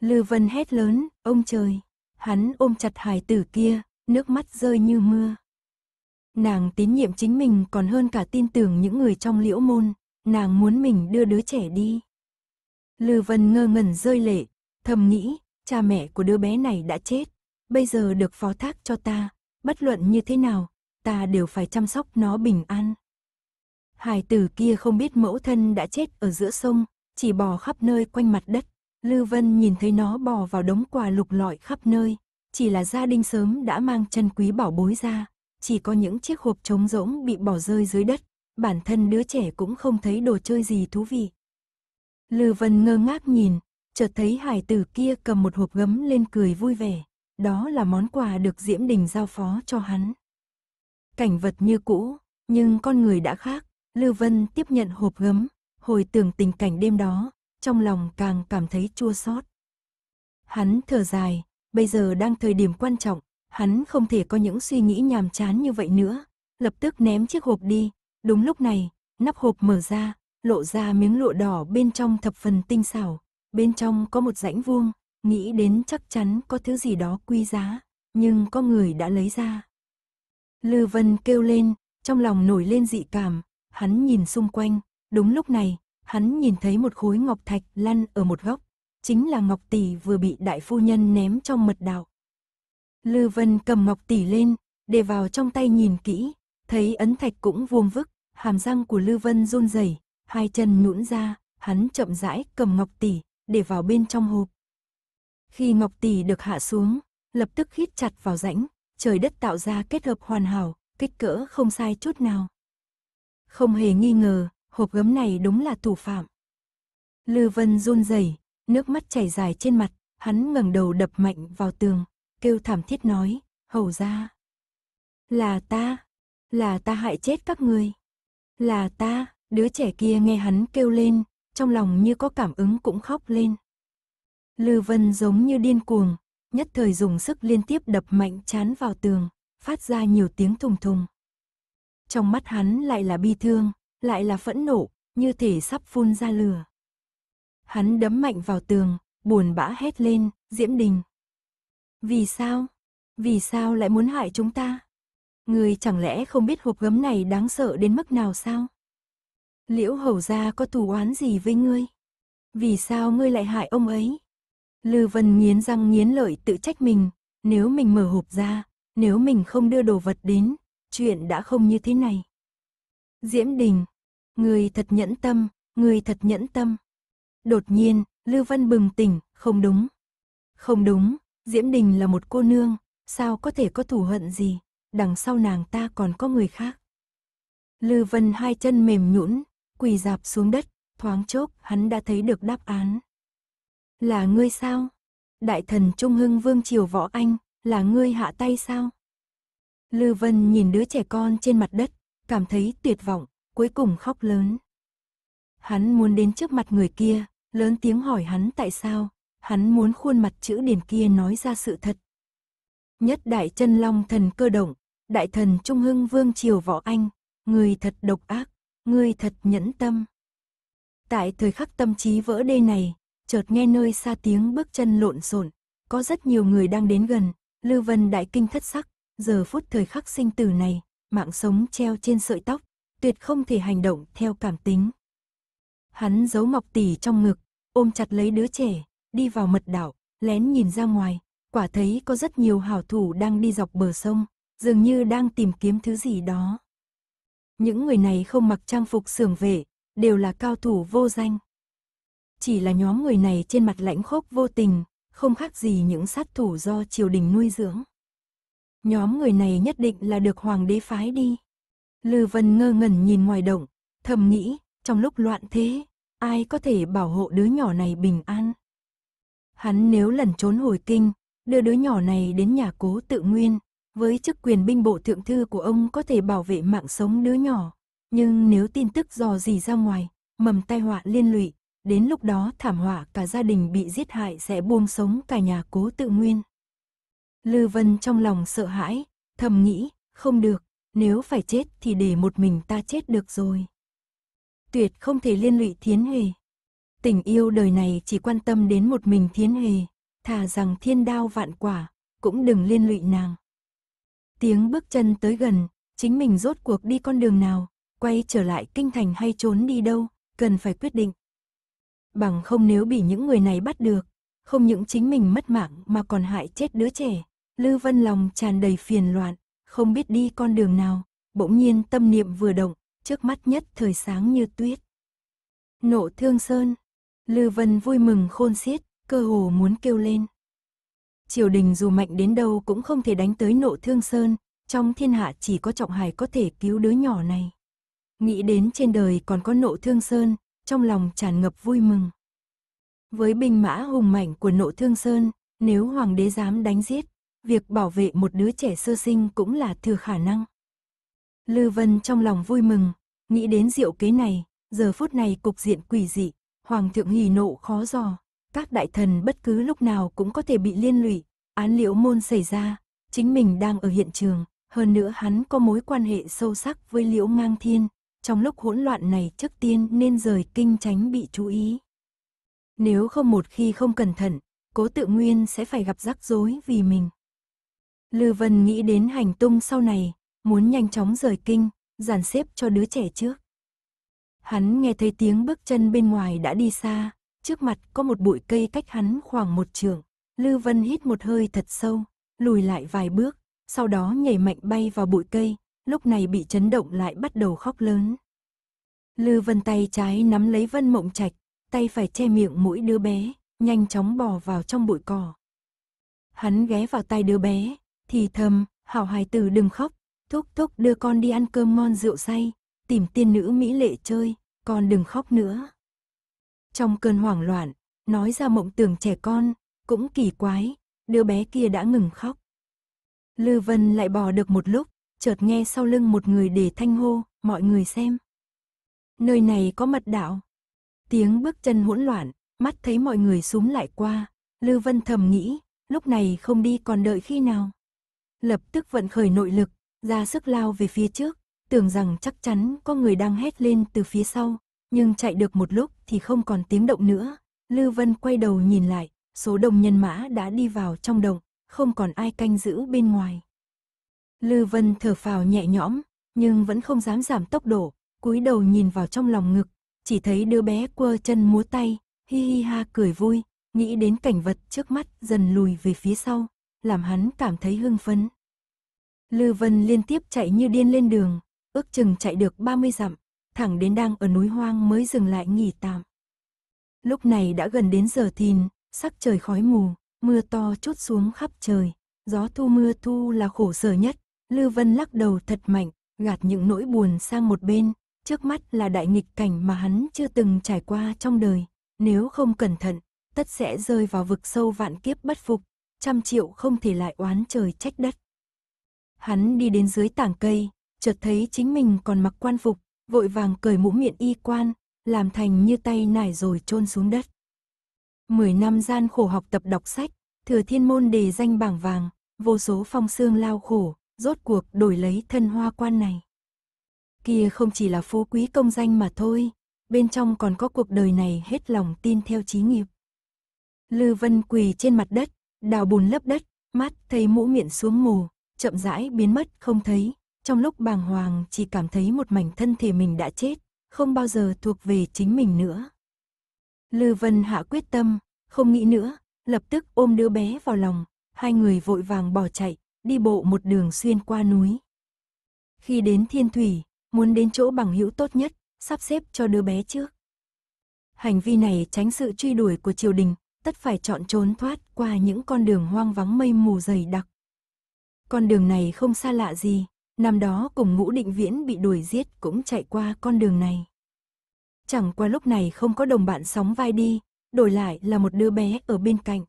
Lư Vân hét lớn, ông trời! Hắn ôm chặt hài tử kia, nước mắt rơi như mưa. Nàng tín nhiệm chính mình còn hơn cả tin tưởng những người trong liễu môn, nàng muốn mình đưa đứa trẻ đi. Lư Vân ngơ ngẩn rơi lệ, thầm nghĩ, cha mẹ của đứa bé này đã chết, bây giờ được phó thác cho ta, bất luận như thế nào, ta đều phải chăm sóc nó bình an. hài tử kia không biết mẫu thân đã chết ở giữa sông, chỉ bò khắp nơi quanh mặt đất, Lưu Vân nhìn thấy nó bò vào đống quà lục lọi khắp nơi, chỉ là gia đình sớm đã mang chân quý bảo bối ra, chỉ có những chiếc hộp trống rỗng bị bỏ rơi dưới đất, bản thân đứa trẻ cũng không thấy đồ chơi gì thú vị. Lưu Vân ngơ ngác nhìn, chợt thấy hải tử kia cầm một hộp gấm lên cười vui vẻ, đó là món quà được Diễm Đình giao phó cho hắn. Cảnh vật như cũ, nhưng con người đã khác, Lưu Vân tiếp nhận hộp gấm, hồi tưởng tình cảnh đêm đó, trong lòng càng cảm thấy chua xót. Hắn thở dài, bây giờ đang thời điểm quan trọng, hắn không thể có những suy nghĩ nhàm chán như vậy nữa, lập tức ném chiếc hộp đi. Đúng lúc này, nắp hộp mở ra, lộ ra miếng lụa đỏ bên trong thập phần tinh xảo, bên trong có một rãnh vuông, nghĩ đến chắc chắn có thứ gì đó quý giá, nhưng có người đã lấy ra. Lư Vân kêu lên, trong lòng nổi lên dị cảm, hắn nhìn xung quanh, đúng lúc này, hắn nhìn thấy một khối ngọc thạch lăn ở một góc, chính là ngọc tỷ vừa bị đại phu nhân ném trong mật đào Lư Vân cầm ngọc tỷ lên, để vào trong tay nhìn kỹ, thấy ấn thạch cũng vuông vức, hàm răng của Lư Vân run rẩy, hai chân nhũn ra, hắn chậm rãi cầm ngọc tỷ để vào bên trong hộp. Khi ngọc tỷ được hạ xuống, lập tức khít chặt vào rãnh, trời đất tạo ra kết hợp hoàn hảo, kích cỡ không sai chút nào. Không hề nghi ngờ, hộp gấm này đúng là thủ phạm. Lư Vân run rẩy, nước mắt chảy dài trên mặt, hắn ngẩng đầu đập mạnh vào tường, kêu thảm thiết nói, hầu ra. Là ta, là ta hại chết các người. Là ta, đứa trẻ kia nghe hắn kêu lên, trong lòng như có cảm ứng cũng khóc lên. Lư Vân giống như điên cuồng, nhất thời dùng sức liên tiếp đập mạnh chán vào tường, phát ra nhiều tiếng thùng thùng. Trong mắt hắn lại là bi thương, lại là phẫn nộ, như thể sắp phun ra lửa. Hắn đấm mạnh vào tường, buồn bã hét lên, Diễm Đình. Vì sao? Vì sao lại muốn hại chúng ta? Người chẳng lẽ không biết hộp gấm này đáng sợ đến mức nào sao? Liễu hầu gia có thù oán gì với ngươi? Vì sao ngươi lại hại ông ấy? Lư Vân nghiến răng nghiến lợi tự trách mình, nếu mình mở hộp ra, nếu mình không đưa đồ vật đến, chuyện đã không như thế này. Diễm Đình, Người thật nhẫn tâm, người thật nhẫn tâm. Đột nhiên, Lưu Văn bừng tỉnh, không đúng. Không đúng, Diễm Đình là một cô nương, sao có thể có thù hận gì, đằng sau nàng ta còn có người khác. Lư văn hai chân mềm nhũn, quỳ dạp xuống đất, thoáng chốc hắn đã thấy được đáp án. Là ngươi sao? Đại thần Trung Hưng Vương Triều Võ Anh, là ngươi hạ tay sao? Lư Vân nhìn đứa trẻ con trên mặt đất, cảm thấy tuyệt vọng, cuối cùng khóc lớn. Hắn muốn đến trước mặt người kia, lớn tiếng hỏi hắn tại sao, hắn muốn khuôn mặt chữ điển kia nói ra sự thật. Nhất đại chân long thần cơ động, đại thần trung hưng vương triều võ anh, người thật độc ác, người thật nhẫn tâm. Tại thời khắc tâm trí vỡ đê này, chợt nghe nơi xa tiếng bước chân lộn xộn, có rất nhiều người đang đến gần, lưu Vân đại kinh thất sắc, giờ phút thời khắc sinh tử này, mạng sống treo trên sợi tóc, tuyệt không thể hành động theo cảm tính. Hắn giấu Ngọc Tỷ trong ngực, ôm chặt lấy đứa trẻ, đi vào mật đảo, lén nhìn ra ngoài, quả thấy có rất nhiều hảo thủ đang đi dọc bờ sông, dường như đang tìm kiếm thứ gì đó. Những người này không mặc trang phục xưởng vệ, đều là cao thủ vô danh. Chỉ là nhóm người này trên mặt lãnh khốc vô tình, không khác gì những sát thủ do triều đình nuôi dưỡng. Nhóm người này nhất định là được hoàng đế phái đi. Lư Vân ngơ ngẩn nhìn ngoài động, thầm nghĩ, trong lúc loạn thế, ai có thể bảo hộ đứa nhỏ này bình an. Hắn nếu lần trốn hồi kinh, đưa đứa nhỏ này đến nhà cố tự nguyên, với chức quyền binh bộ thượng thư của ông có thể bảo vệ mạng sống đứa nhỏ, nhưng nếu tin tức dò gì ra ngoài, mầm tai họa liên lụy, đến lúc đó thảm họa cả gia đình bị giết hại sẽ buông sống cả nhà cố tự nguyên. Lư Vân trong lòng sợ hãi, thầm nghĩ, không được, nếu phải chết thì để một mình ta chết được rồi. Tuyệt không thể liên lụy Thiến Huệ. Tình yêu đời này chỉ quan tâm đến một mình Thiến Huệ, thà rằng thiên đao vạn quả, cũng đừng liên lụy nàng. Tiếng bước chân tới gần, chính mình rốt cuộc đi con đường nào, quay trở lại kinh thành hay trốn đi đâu, cần phải quyết định. Bằng không nếu bị những người này bắt được, không những chính mình mất mạng mà còn hại chết đứa trẻ, Lư Vân lòng tràn đầy phiền loạn không biết đi con đường nào, bỗng nhiên tâm niệm vừa động, trước mắt nhất thời sáng như tuyết. Nộ thương sơn, Lư Vân vui mừng khôn xiết, cơ hồ muốn kêu lên. Triều đình dù mạnh đến đâu cũng không thể đánh tới nộ thương sơn, trong thiên hạ chỉ có trọng hải có thể cứu đứa nhỏ này. Nghĩ đến trên đời còn có nộ thương sơn, trong lòng tràn ngập vui mừng. Với binh mã hùng mạnh của nộ thương sơn, nếu hoàng đế dám đánh giết việc bảo vệ một đứa trẻ sơ sinh cũng là thừa khả năng. Lư Vân trong lòng vui mừng, nghĩ đến diệu kế này, giờ phút này cục diện quỷ dị, hoàng thượng hỉ nộ khó dò, các đại thần bất cứ lúc nào cũng có thể bị liên lụy, án liễu môn xảy ra, chính mình đang ở hiện trường, hơn nữa hắn có mối quan hệ sâu sắc với liễu ngang thiên, trong lúc hỗn loạn này trước tiên nên rời kinh tránh bị chú ý. Nếu không một khi không cẩn thận, cố tự nguyên sẽ phải gặp rắc rối vì mình. Lư Vân nghĩ đến hành tung sau này, muốn nhanh chóng rời kinh, dàn xếp cho đứa trẻ trước. Hắn nghe thấy tiếng bước chân bên ngoài đã đi xa, trước mặt có một bụi cây cách hắn khoảng một trường. Lư Vân hít một hơi thật sâu, lùi lại vài bước, sau đó nhảy mạnh bay vào bụi cây, lúc này bị chấn động lại bắt đầu khóc lớn. Lư Vân tay trái nắm lấy Vân Mộng Trạch, tay phải che miệng mũi đứa bé, nhanh chóng bò vào trong bụi cỏ. Hắn ghé vào tay đứa bé, thì thầm, hảo hài tử đừng khóc, thúc thúc đưa con đi ăn cơm ngon rượu say, tìm tiên nữ mỹ lệ chơi, con đừng khóc nữa. Trong cơn hoảng loạn, nói ra mộng tưởng trẻ con, cũng kỳ quái, đứa bé kia đã ngừng khóc. Lư Vân lại bò được một lúc, chợt nghe sau lưng một người để thanh hô, mọi người xem. Nơi này có mật đạo. Tiếng bước chân hỗn loạn, mắt thấy mọi người súng lại qua, Lư Vân thầm nghĩ, lúc này không đi còn đợi khi nào lập tức vận khởi nội lực, ra sức lao về phía trước, tưởng rằng chắc chắn có người đang hét lên từ phía sau, nhưng chạy được một lúc thì không còn tiếng động nữa. Lưu Vân quay đầu nhìn lại, số đồng nhân mã đã đi vào trong động, không còn ai canh giữ bên ngoài. Lưu Vân thở phào nhẹ nhõm, nhưng vẫn không dám giảm tốc độ, cúi đầu nhìn vào trong lòng ngực, chỉ thấy đứa bé quơ chân múa tay, hi hi ha cười vui, nghĩ đến cảnh vật trước mắt dần lùi về phía sau, làm hắn cảm thấy hưng phấn. Lư Vân liên tiếp chạy như điên lên đường, ước chừng chạy được 30 dặm, thẳng đến đang ở núi hoang mới dừng lại nghỉ tạm. Lúc này đã gần đến giờ thìn, sắc trời khói mù, mưa to chút xuống khắp trời, gió thu mưa thu là khổ sở nhất, Lư Vân lắc đầu thật mạnh, gạt những nỗi buồn sang một bên, trước mắt là đại nghịch cảnh mà hắn chưa từng trải qua trong đời, nếu không cẩn thận, tất sẽ rơi vào vực sâu vạn kiếp bất phục trăm triệu không thể lại oán trời trách đất. Hắn đi đến dưới tảng cây, chợt thấy chính mình còn mặc quan phục, vội vàng cởi mũ miệng y quan, làm thành như tay nải rồi chôn xuống đất. Mười năm gian khổ học tập đọc sách, thừa thiên môn đề danh bảng vàng, vô số phong xương lao khổ, rốt cuộc đổi lấy thân hoa quan này. Kia không chỉ là phú quý công danh mà thôi, bên trong còn có cuộc đời này hết lòng tin theo trí nghiệp. Lư Vân quỳ trên mặt đất, đào bùn lấp đất, mắt thấy mũ miệng xuống mù, chậm rãi biến mất không thấy. Trong lúc bàng hoàng chỉ cảm thấy một mảnh thân thể mình đã chết, không bao giờ thuộc về chính mình nữa. Lư Vân hạ quyết tâm, không nghĩ nữa, lập tức ôm đứa bé vào lòng, hai người vội vàng bỏ chạy, đi bộ một đường xuyên qua núi. Khi đến Thiên Thủy, muốn đến chỗ bằng hữu tốt nhất, sắp xếp cho đứa bé trước. Hành vi này tránh sự truy đuổi của triều đình, tất phải chọn trốn thoát qua những con đường hoang vắng mây mù dày đặc. Con đường này không xa lạ gì, năm đó cùng ngũ định viễn bị đuổi giết cũng chạy qua con đường này. Chẳng qua lúc này không có đồng bạn sóng vai đi, đổi lại là một đứa bé ở bên cạnh.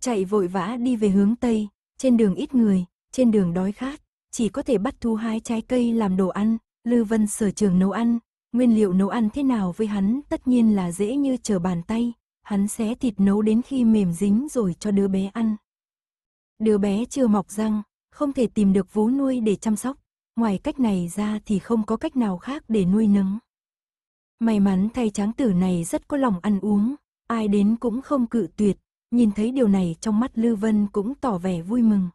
Chạy vội vã đi về hướng Tây, trên đường ít người, trên đường đói khát, chỉ có thể bắt thu hái trái cây làm đồ ăn, Lư Vân sở trường nấu ăn, nguyên liệu nấu ăn thế nào với hắn tất nhiên là dễ như trở bàn tay, hắn xé thịt nấu đến khi mềm dính rồi cho đứa bé ăn. Đứa bé chưa mọc răng, không thể tìm được vú nuôi để chăm sóc, ngoài cách này ra thì không có cách nào khác để nuôi nấng. May mắn thay tráng tử này rất có lòng ăn uống, ai đến cũng không cự tuyệt, nhìn thấy điều này trong mắt Lư Vân cũng tỏ vẻ vui mừng.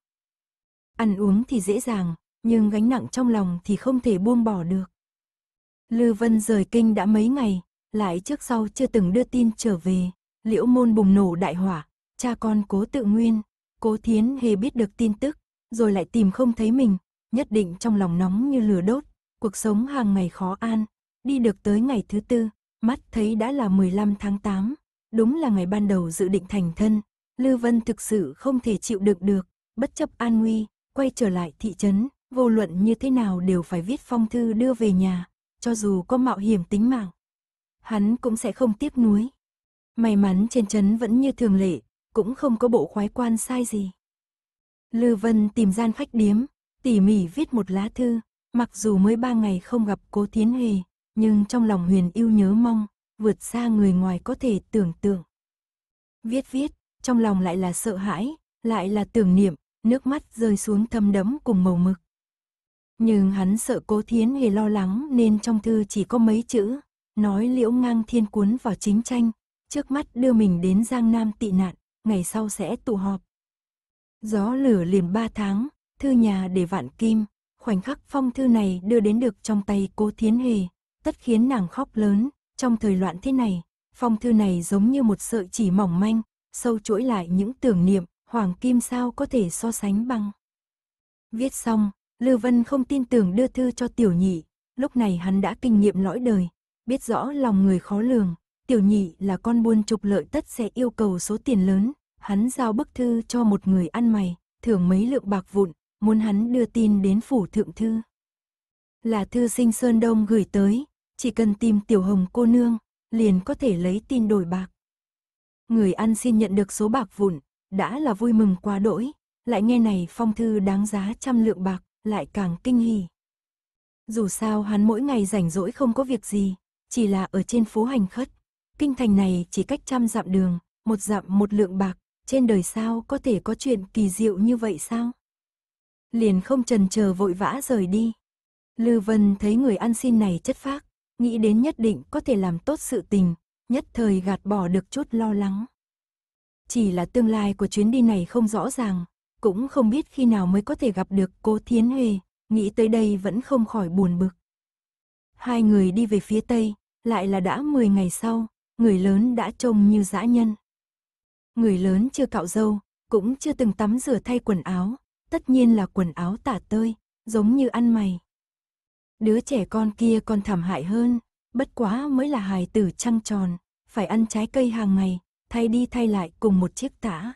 Ăn uống thì dễ dàng, nhưng gánh nặng trong lòng thì không thể buông bỏ được. Lư Vân rời kinh đã mấy ngày, lại trước sau chưa từng đưa tin trở về. Liễu môn bùng nổ đại hỏa, cha con cố tự nguyên, cố thiến hề biết được tin tức, rồi lại tìm không thấy mình, nhất định trong lòng nóng như lửa đốt, cuộc sống hàng ngày khó an, đi được tới ngày thứ tư, mắt thấy đã là 15 tháng 8, đúng là ngày ban đầu dự định thành thân, lưu Vân thực sự không thể chịu đựng được, bất chấp an nguy, quay trở lại thị trấn, vô luận như thế nào đều phải viết phong thư đưa về nhà, cho dù có mạo hiểm tính mạng. Hắn cũng sẽ không tiếp nuối. May mắn trên trấn vẫn như thường lệ, cũng không có bộ khoái quan sai gì. Lư Vân tìm gian khách điếm, tỉ mỉ viết một lá thư, mặc dù mới ba ngày không gặp cố Thiến Hề, nhưng trong lòng huyền yêu nhớ mong, vượt xa người ngoài có thể tưởng tượng. Viết viết, trong lòng lại là sợ hãi, lại là tưởng niệm, nước mắt rơi xuống thâm đẫm cùng màu mực. Nhưng hắn sợ cố Thiến Hề lo lắng nên trong thư chỉ có mấy chữ, nói liễu ngang thiên cuốn vào chính tranh, trước mắt đưa mình đến Giang Nam tị nạn, ngày sau sẽ tụ họp. Gió lửa liền ba tháng, thư nhà để vạn kim, khoảnh khắc phong thư này đưa đến được trong tay cô Thiến Hề, tất khiến nàng khóc lớn, trong thời loạn thế này, phong thư này giống như một sợi chỉ mỏng manh, sâu chuỗi lại những tưởng niệm, hoàng kim sao có thể so sánh bằng. Viết xong, Lưu Vân không tin tưởng đưa thư cho tiểu nhị, lúc này hắn đã kinh nghiệm lõi đời, biết rõ lòng người khó lường, tiểu nhị là con buôn trục lợi tất sẽ yêu cầu số tiền lớn, hắn giao bức thư cho một người ăn mày, thưởng mấy lượng bạc vụn, muốn hắn đưa tin đến phủ thượng thư. Là thư sinh Sơn Đông gửi tới, chỉ cần tìm tiểu hồng cô nương, liền có thể lấy tin đổi bạc. Người ăn xin nhận được số bạc vụn, đã là vui mừng quá đỗi, lại nghe này phong thư đáng giá trăm lượng bạc, lại càng kinh hỉ. Dù sao hắn mỗi ngày rảnh rỗi không có việc gì, chỉ là ở trên phố hành khất, kinh thành này chỉ cách trăm dặm đường, một dặm một lượng bạc, trên đời sao có thể có chuyện kỳ diệu như vậy sao? Liền không trần chờ vội vã rời đi. Lư Vân thấy người ăn xin này chất phác, nghĩ đến nhất định có thể làm tốt sự tình, nhất thời gạt bỏ được chút lo lắng. Chỉ là tương lai của chuyến đi này không rõ ràng, cũng không biết khi nào mới có thể gặp được cô Thiến huê nghĩ tới đây vẫn không khỏi buồn bực. Hai người đi về phía Tây, lại là đã 10 ngày sau, người lớn đã trông như dã nhân. Người lớn chưa cạo râu, cũng chưa từng tắm rửa thay quần áo, tất nhiên là quần áo tả tơi, giống như ăn mày. Đứa trẻ con kia còn thảm hại hơn, bất quá mới là hài tử trăng tròn, phải ăn trái cây hàng ngày, thay đi thay lại cùng một chiếc tã.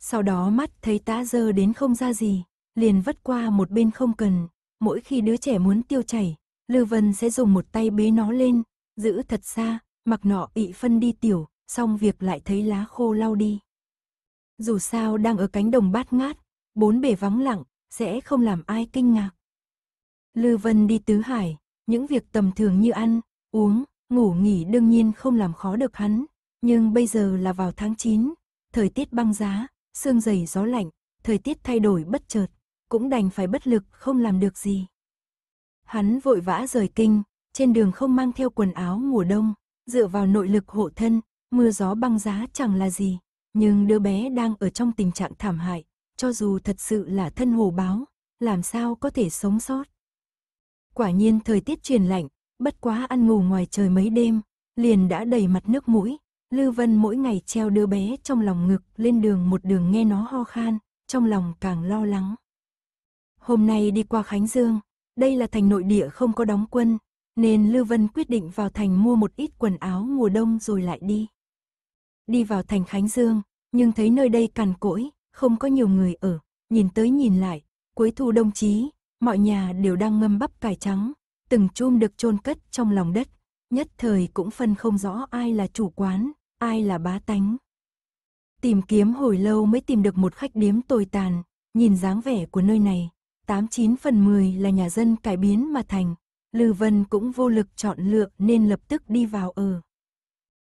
Sau đó mắt thấy tã dơ đến không ra gì, liền vất qua một bên không cần, mỗi khi đứa trẻ muốn tiêu chảy, Lưu Vân sẽ dùng một tay bế nó lên, giữ thật xa, mặc nọ ị phân đi tiểu, xong việc lại thấy lá khô lau đi. Dù sao đang ở cánh đồng bát ngát, bốn bề vắng lặng, sẽ không làm ai kinh ngạc. Lư Vân đi tứ hải, những việc tầm thường như ăn, uống, ngủ nghỉ đương nhiên không làm khó được hắn, nhưng bây giờ là vào tháng 9, thời tiết băng giá, sương dày gió lạnh, thời tiết thay đổi bất chợt, cũng đành phải bất lực không làm được gì. Hắn vội vã rời kinh, trên đường không mang theo quần áo mùa đông, dựa vào nội lực hộ thân, mưa gió băng giá chẳng là gì. Nhưng đứa bé đang ở trong tình trạng thảm hại, cho dù thật sự là thân hồ báo, làm sao có thể sống sót. Quả nhiên thời tiết truyền lạnh, bất quá ăn ngủ ngoài trời mấy đêm, liền đã đầy mặt nước mũi. lưu Vân mỗi ngày treo đứa bé trong lòng ngực lên đường một đường nghe nó ho khan, trong lòng càng lo lắng. Hôm nay đi qua Khánh Dương, đây là thành nội địa không có đóng quân, nên Lưu Vân quyết định vào thành mua một ít quần áo mùa đông rồi lại đi. Đi vào thành Khánh Dương, nhưng thấy nơi đây cằn cỗi, không có nhiều người ở, nhìn tới nhìn lại, cuối thu đông chí, mọi nhà đều đang ngâm bắp cải trắng, từng chum được chôn cất trong lòng đất, nhất thời cũng phân không rõ ai là chủ quán, ai là bá tánh. Tìm kiếm hồi lâu mới tìm được một khách điếm tồi tàn, nhìn dáng vẻ của nơi này, 89 phần 10 là nhà dân cải biến mà thành, Lưu Vân cũng vô lực chọn lựa nên lập tức đi vào ở.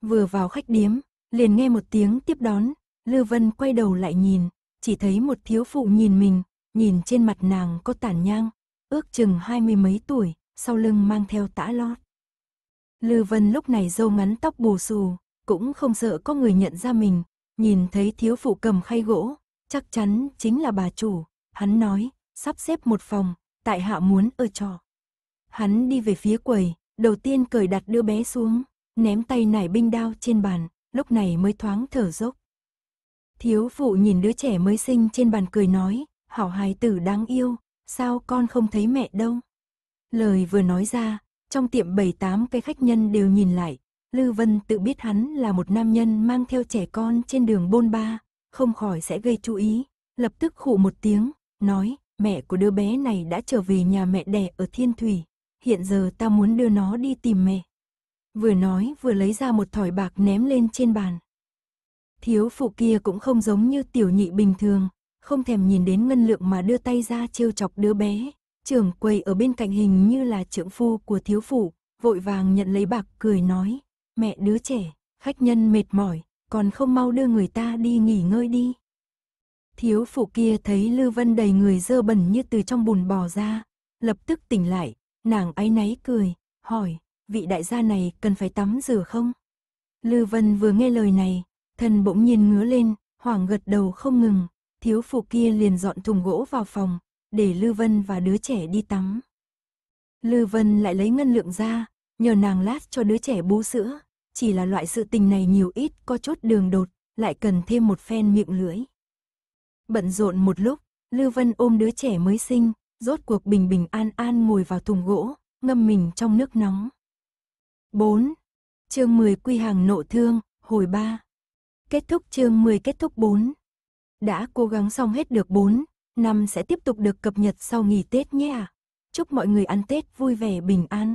Vừa vào khách điếm, liền nghe một tiếng tiếp đón, Lưu Vân quay đầu lại nhìn, chỉ thấy một thiếu phụ nhìn mình, nhìn trên mặt nàng có tàn nhang, ước chừng hai mươi mấy tuổi, sau lưng mang theo tã lót. Lưu Vân lúc này râu ngắn tóc bù xù, cũng không sợ có người nhận ra mình, nhìn thấy thiếu phụ cầm khay gỗ, chắc chắn chính là bà chủ, hắn nói, sắp xếp một phòng, tại hạ muốn ở trọ. Hắn đi về phía quầy, đầu tiên cởi đặt đứa bé xuống, ném tay nải binh đao trên bàn, lúc này mới thoáng thở dốc. Thiếu phụ nhìn đứa trẻ mới sinh trên bàn cười nói, hảo hài tử đáng yêu, sao con không thấy mẹ đâu. Lời vừa nói ra, trong tiệm bảy tám cái khách nhân đều nhìn lại, Lư Vân tự biết hắn là một nam nhân mang theo trẻ con trên đường bôn ba, không khỏi sẽ gây chú ý, lập tức khụ một tiếng, nói, mẹ của đứa bé này đã trở về nhà mẹ đẻ ở Thiên Thủy hiện giờ ta muốn đưa nó đi tìm mẹ. Vừa nói vừa lấy ra một thỏi bạc ném lên trên bàn. Thiếu phụ kia cũng không giống như tiểu nhị bình thường, không thèm nhìn đến ngân lượng mà đưa tay ra trêu chọc đứa bé. Trưởng quầy ở bên cạnh hình như là trưởng phu của thiếu phụ, vội vàng nhận lấy bạc cười nói, mẹ đứa trẻ, khách nhân mệt mỏi, còn không mau đưa người ta đi nghỉ ngơi đi. Thiếu phụ kia thấy Lư Vân đầy người dơ bẩn như từ trong bùn bò ra, lập tức tỉnh lại, Nàng ấy náy cười, hỏi, vị đại gia này cần phải tắm rửa không? Lư Vân vừa nghe lời này, thân bỗng nhiên ngứa lên, hoảng gật đầu không ngừng, thiếu phụ kia liền dọn thùng gỗ vào phòng, để Lư Vân và đứa trẻ đi tắm. Lư Vân lại lấy ngân lượng ra, nhờ nàng lát cho đứa trẻ bú sữa, chỉ là loại sự tình này nhiều ít có chút đường đột, lại cần thêm một phen miệng lưỡi. Bận rộn một lúc, Lư Vân ôm đứa trẻ mới sinh, rốt cuộc bình bình an an ngồi vào thùng gỗ, ngâm mình trong nước nóng. 4. Chương 10 Quy hàng nộ thương, hồi 3. Kết thúc chương 10 kết thúc 4. Đã cố gắng xong hết được 4, năm sẽ tiếp tục được cập nhật sau nghỉ Tết nhé Chúc mọi người ăn Tết vui vẻ bình an.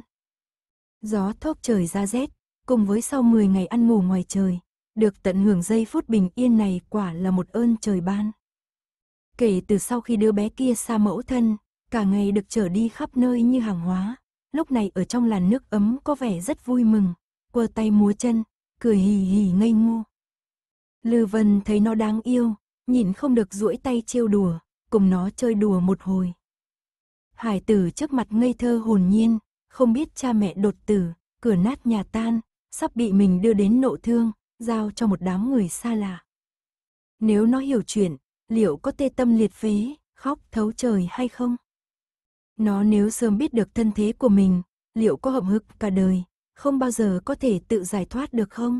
Gió thốc trời ra rét, cùng với sau 10 ngày ăn ngủ ngoài trời, được tận hưởng giây phút bình yên này quả là một ơn trời ban. Kể từ sau khi đứa bé kia xa mẫu thân, cả ngày được trở đi khắp nơi như hàng hóa, lúc này ở trong làn nước ấm có vẻ rất vui mừng, quơ tay múa chân, cười hì hì ngây ngô. Lư Vân thấy nó đáng yêu, nhìn không được duỗi tay trêu đùa, cùng nó chơi đùa một hồi. Hải tử trước mặt ngây thơ hồn nhiên, không biết cha mẹ đột tử, cửa nát nhà tan, sắp bị mình đưa đến nộ thương, giao cho một đám người xa lạ. Nếu nó hiểu chuyện, liệu có tê tâm liệt phế, khóc thấu trời hay không? Nó nếu sớm biết được thân thế của mình, liệu có hậm hực cả đời, không bao giờ có thể tự giải thoát được không?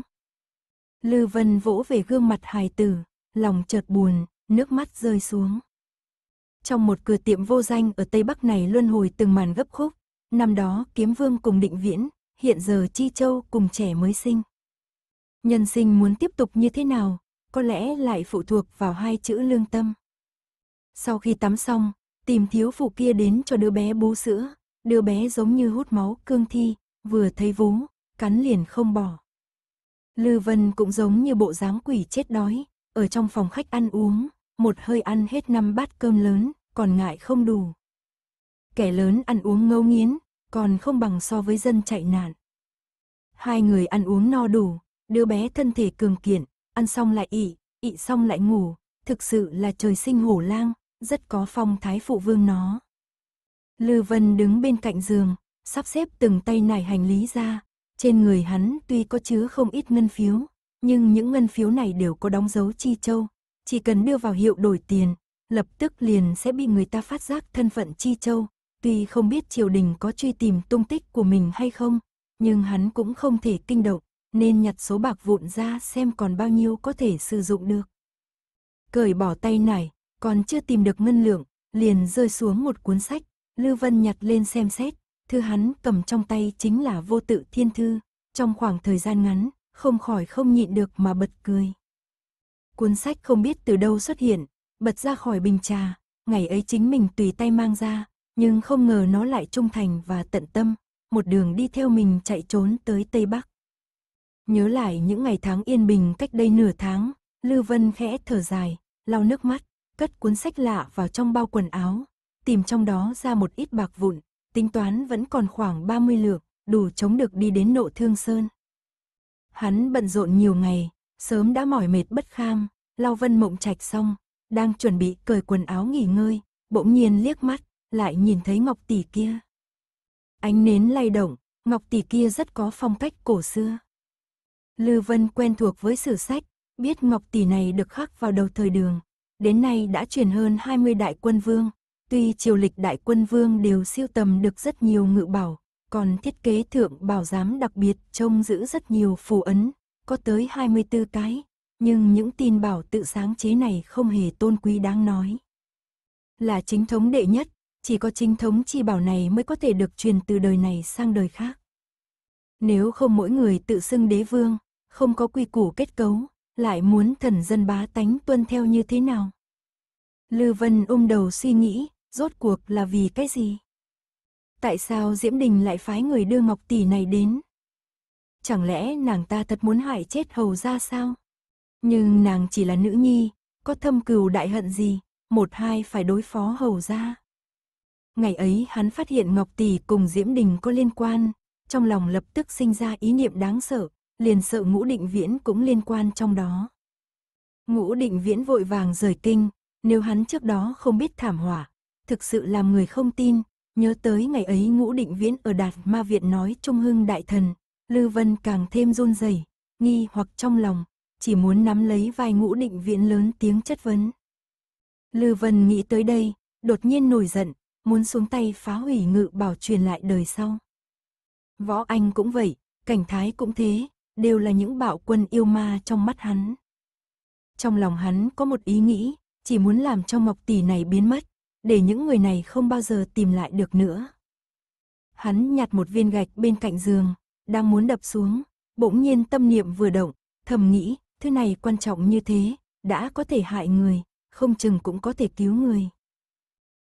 Lư Vân vỗ về gương mặt hài tử, lòng chợt buồn, nước mắt rơi xuống. Trong một cửa tiệm vô danh ở Tây Bắc này luân hồi từng màn gấp khúc, năm đó Kiếm Vương cùng Định Viễn, hiện giờ Chi Châu cùng trẻ mới sinh. Nhân sinh muốn tiếp tục như thế nào, có lẽ lại phụ thuộc vào hai chữ lương tâm. Sau khi tắm xong, tìm thiếu phụ kia đến cho đứa bé bú sữa, đứa bé giống như hút máu cương thi, vừa thấy vú, cắn liền không bỏ. Lư Vân cũng giống như bộ dáng quỷ chết đói, ở trong phòng khách ăn uống, một hơi ăn hết năm bát cơm lớn, còn ngại không đủ. Kẻ lớn ăn uống ngấu nghiến, còn không bằng so với dân chạy nạn. Hai người ăn uống no đủ, đứa bé thân thể cường kiện, ăn xong lại ị, ị xong lại ngủ, thực sự là trời sinh hổ lang, rất có phong thái phụ vương nó. Lư Vân đứng bên cạnh giường, sắp xếp từng tay nải hành lý ra, trên người hắn tuy có chứa không ít ngân phiếu, nhưng những ngân phiếu này đều có đóng dấu chi châu, chỉ cần đưa vào hiệu đổi tiền, lập tức liền sẽ bị người ta phát giác thân phận chi châu. Tuy không biết triều đình có truy tìm tung tích của mình hay không, nhưng hắn cũng không thể kinh động, nên nhặt số bạc vụn ra xem còn bao nhiêu có thể sử dụng được. Cởi bỏ tay nải, còn chưa tìm được ngân lượng, liền rơi xuống một cuốn sách, lưu Vân nhặt lên xem xét, thư hắn cầm trong tay chính là vô tự thiên thư, trong khoảng thời gian ngắn, không khỏi không nhịn được mà bật cười. Cuốn sách không biết từ đâu xuất hiện, bật ra khỏi bình trà, ngày ấy chính mình tùy tay mang ra, nhưng không ngờ nó lại trung thành và tận tâm, một đường đi theo mình chạy trốn tới Tây Bắc. Nhớ lại những ngày tháng yên bình cách đây nửa tháng, lưu Vân khẽ thở dài, lau nước mắt, cất cuốn sách lạ vào trong bao quần áo, tìm trong đó ra một ít bạc vụn, tính toán vẫn còn khoảng 30 lượng, đủ chống được đi đến nộ thương sơn. Hắn bận rộn nhiều ngày, sớm đã mỏi mệt bất kham, lau vân mộng trạch xong, đang chuẩn bị cởi quần áo nghỉ ngơi, bỗng nhiên liếc mắt, lại nhìn thấy Ngọc Tỷ kia. Ánh nến lay động, Ngọc Tỷ kia rất có phong cách cổ xưa. Lư Vân quen thuộc với sử sách, biết Ngọc Tỷ này được khắc vào đầu thời đường, đến nay đã truyền hơn 20 đại quân vương. Tuy triều lịch đại quân vương đều siêu tầm được rất nhiều ngự bảo, còn thiết kế thượng bảo giám đặc biệt trông giữ rất nhiều phù ấn, có tới 24 cái, nhưng những tin bảo tự sáng chế này không hề tôn quý đáng nói. Là chính thống đệ nhất, chỉ có chính thống chi bảo này mới có thể được truyền từ đời này sang đời khác. Nếu không mỗi người tự xưng đế vương, không có quy củ kết cấu, lại muốn thần dân bá tánh tuân theo như thế nào? Lư Vân ôm đầu suy nghĩ, rốt cuộc là vì cái gì? Tại sao Diễm Đình lại phái người đưa Ngọc Tỷ này đến? Chẳng lẽ nàng ta thật muốn hại chết hầu ra sao? Nhưng nàng chỉ là nữ nhi, có thâm cừu đại hận gì, một hai phải đối phó hầu ra. Ngày ấy hắn phát hiện Ngọc Tỷ cùng Diễm Đình có liên quan, trong lòng lập tức sinh ra ý niệm đáng sợ, liền sợ ngũ định viễn cũng liên quan trong đó. Ngũ định viễn vội vàng rời kinh, nếu hắn trước đó không biết thảm họa, thực sự làm người không tin, nhớ tới ngày ấy ngũ định viễn ở Đạt Ma Viện nói Trung Hưng Đại Thần, Lư Vân càng thêm run rẩy nghi hoặc trong lòng, chỉ muốn nắm lấy vai ngũ định viễn lớn tiếng chất vấn. Lư Vân nghĩ tới đây, đột nhiên nổi giận, muốn xuống tay phá hủy ngự bảo truyền lại đời sau. Võ Anh cũng vậy, cảnh thái cũng thế, đều là những bạo quân yêu ma trong mắt hắn. Trong lòng hắn có một ý nghĩ, chỉ muốn làm cho Mộc Tỷ này biến mất, để những người này không bao giờ tìm lại được nữa. Hắn nhặt một viên gạch bên cạnh giường, đang muốn đập xuống, bỗng nhiên tâm niệm vừa động, thầm nghĩ, thứ này quan trọng như thế, đã có thể hại người, không chừng cũng có thể cứu người.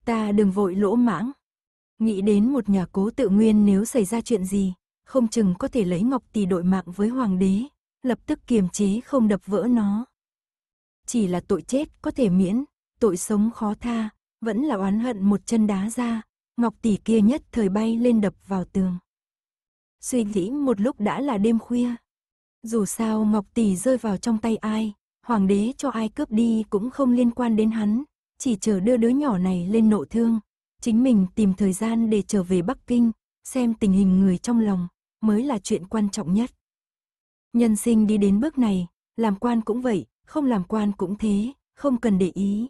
Ta đừng vội lỗ mãng. Nghĩ đến một nhà cố tự nguyên nếu xảy ra chuyện gì, không chừng có thể lấy ngọc tỷ đội mạng với hoàng đế, lập tức kiềm chế không đập vỡ nó. Chỉ là tội chết có thể miễn, tội sống khó tha, vẫn là oán hận một chân đá ra, ngọc tỷ kia nhất thời bay lên đập vào tường. Suy nghĩ một lúc đã là đêm khuya. Dù sao ngọc tỷ rơi vào trong tay ai, hoàng đế cho ai cướp đi cũng không liên quan đến hắn, chỉ chờ đưa đứa nhỏ này lên nộ thương, chính mình tìm thời gian để trở về Bắc Kinh, xem tình hình người trong lòng, mới là chuyện quan trọng nhất. Nhân sinh đi đến bước này, làm quan cũng vậy, không làm quan cũng thế, không cần để ý.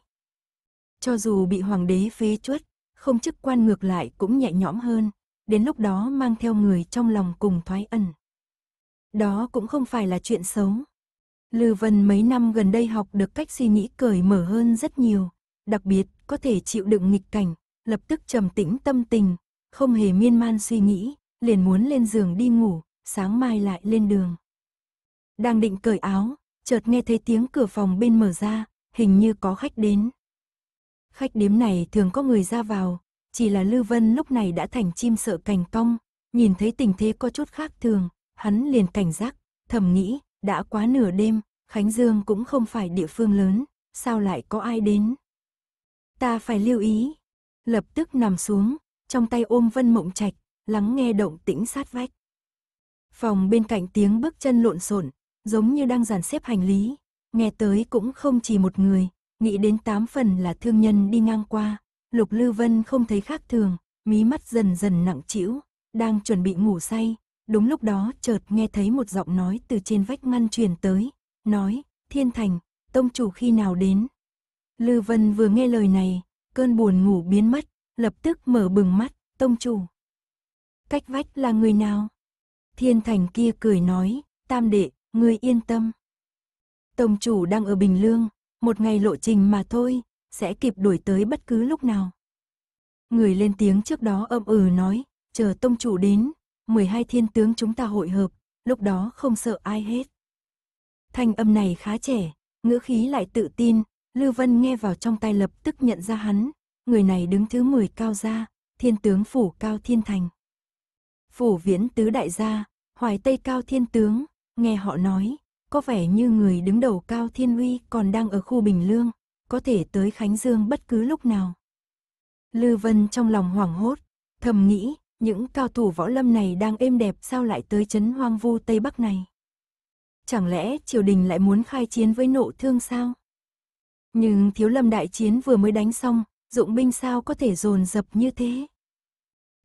Cho dù bị hoàng đế phế chuất, không chức quan ngược lại cũng nhẹ nhõm hơn, đến lúc đó mang theo người trong lòng cùng thoái ẩn. Đó cũng không phải là chuyện xấu. Lư Vân mấy năm gần đây học được cách suy nghĩ cởi mở hơn rất nhiều, đặc biệt có thể chịu đựng nghịch cảnh, lập tức trầm tĩnh tâm tình, không hề miên man suy nghĩ, liền muốn lên giường đi ngủ, sáng mai lại lên đường. Đang định cởi áo, chợt nghe thấy tiếng cửa phòng bên mở ra, hình như có khách đến. Khách điếm này thường có người ra vào, chỉ là lưu Vân lúc này đã thành chim sợ cành cong, nhìn thấy tình thế có chút khác thường, hắn liền cảnh giác, thầm nghĩ, đã quá nửa đêm, Khánh Dương cũng không phải địa phương lớn, sao lại có ai đến. Ta phải lưu ý, lập tức nằm xuống, trong tay ôm Vân Mộng Trạch, lắng nghe động tĩnh sát vách. Phòng bên cạnh tiếng bước chân lộn xộn, giống như đang dàn xếp hành lý, nghe tới cũng không chỉ một người, nghĩ đến tám phần là thương nhân đi ngang qua, Lục Lư Vân không thấy khác thường, mí mắt dần dần nặng trĩu, đang chuẩn bị ngủ say, đúng lúc đó chợt nghe thấy một giọng nói từ trên vách ngăn truyền tới, nói, Thiên Thành, tông chủ khi nào đến? Lư Vân vừa nghe lời này, cơn buồn ngủ biến mất, lập tức mở bừng mắt, tông chủ cách vách là người nào? Thiên thành kia cười nói, tam đệ, ngươi yên tâm. Tông chủ đang ở Bình Lương, một ngày lộ trình mà thôi, sẽ kịp đuổi tới bất cứ lúc nào. Người lên tiếng trước đó âm ừ nói, chờ tông chủ đến, 12 thiên tướng chúng ta hội hợp, lúc đó không sợ ai hết. Thanh âm này khá trẻ, ngữ khí lại tự tin, Lưu Vân nghe vào trong tay lập tức nhận ra hắn, người này đứng thứ 10 cao gia, thiên tướng phủ cao thiên thành phủ viễn tứ đại gia, hoài tây cao thiên tướng, nghe họ nói, có vẻ như người đứng đầu cao thiên uy còn đang ở khu Bình Lương, có thể tới Khánh Dương bất cứ lúc nào. Lư Vân trong lòng hoảng hốt, thầm nghĩ, những cao thủ võ lâm này đang êm đẹp sao lại tới chấn hoang vu Tây Bắc này. Chẳng lẽ triều đình lại muốn khai chiến với nộ thương sao? Nhưng thiếu lâm đại chiến vừa mới đánh xong, dụng binh sao có thể dồn dập như thế?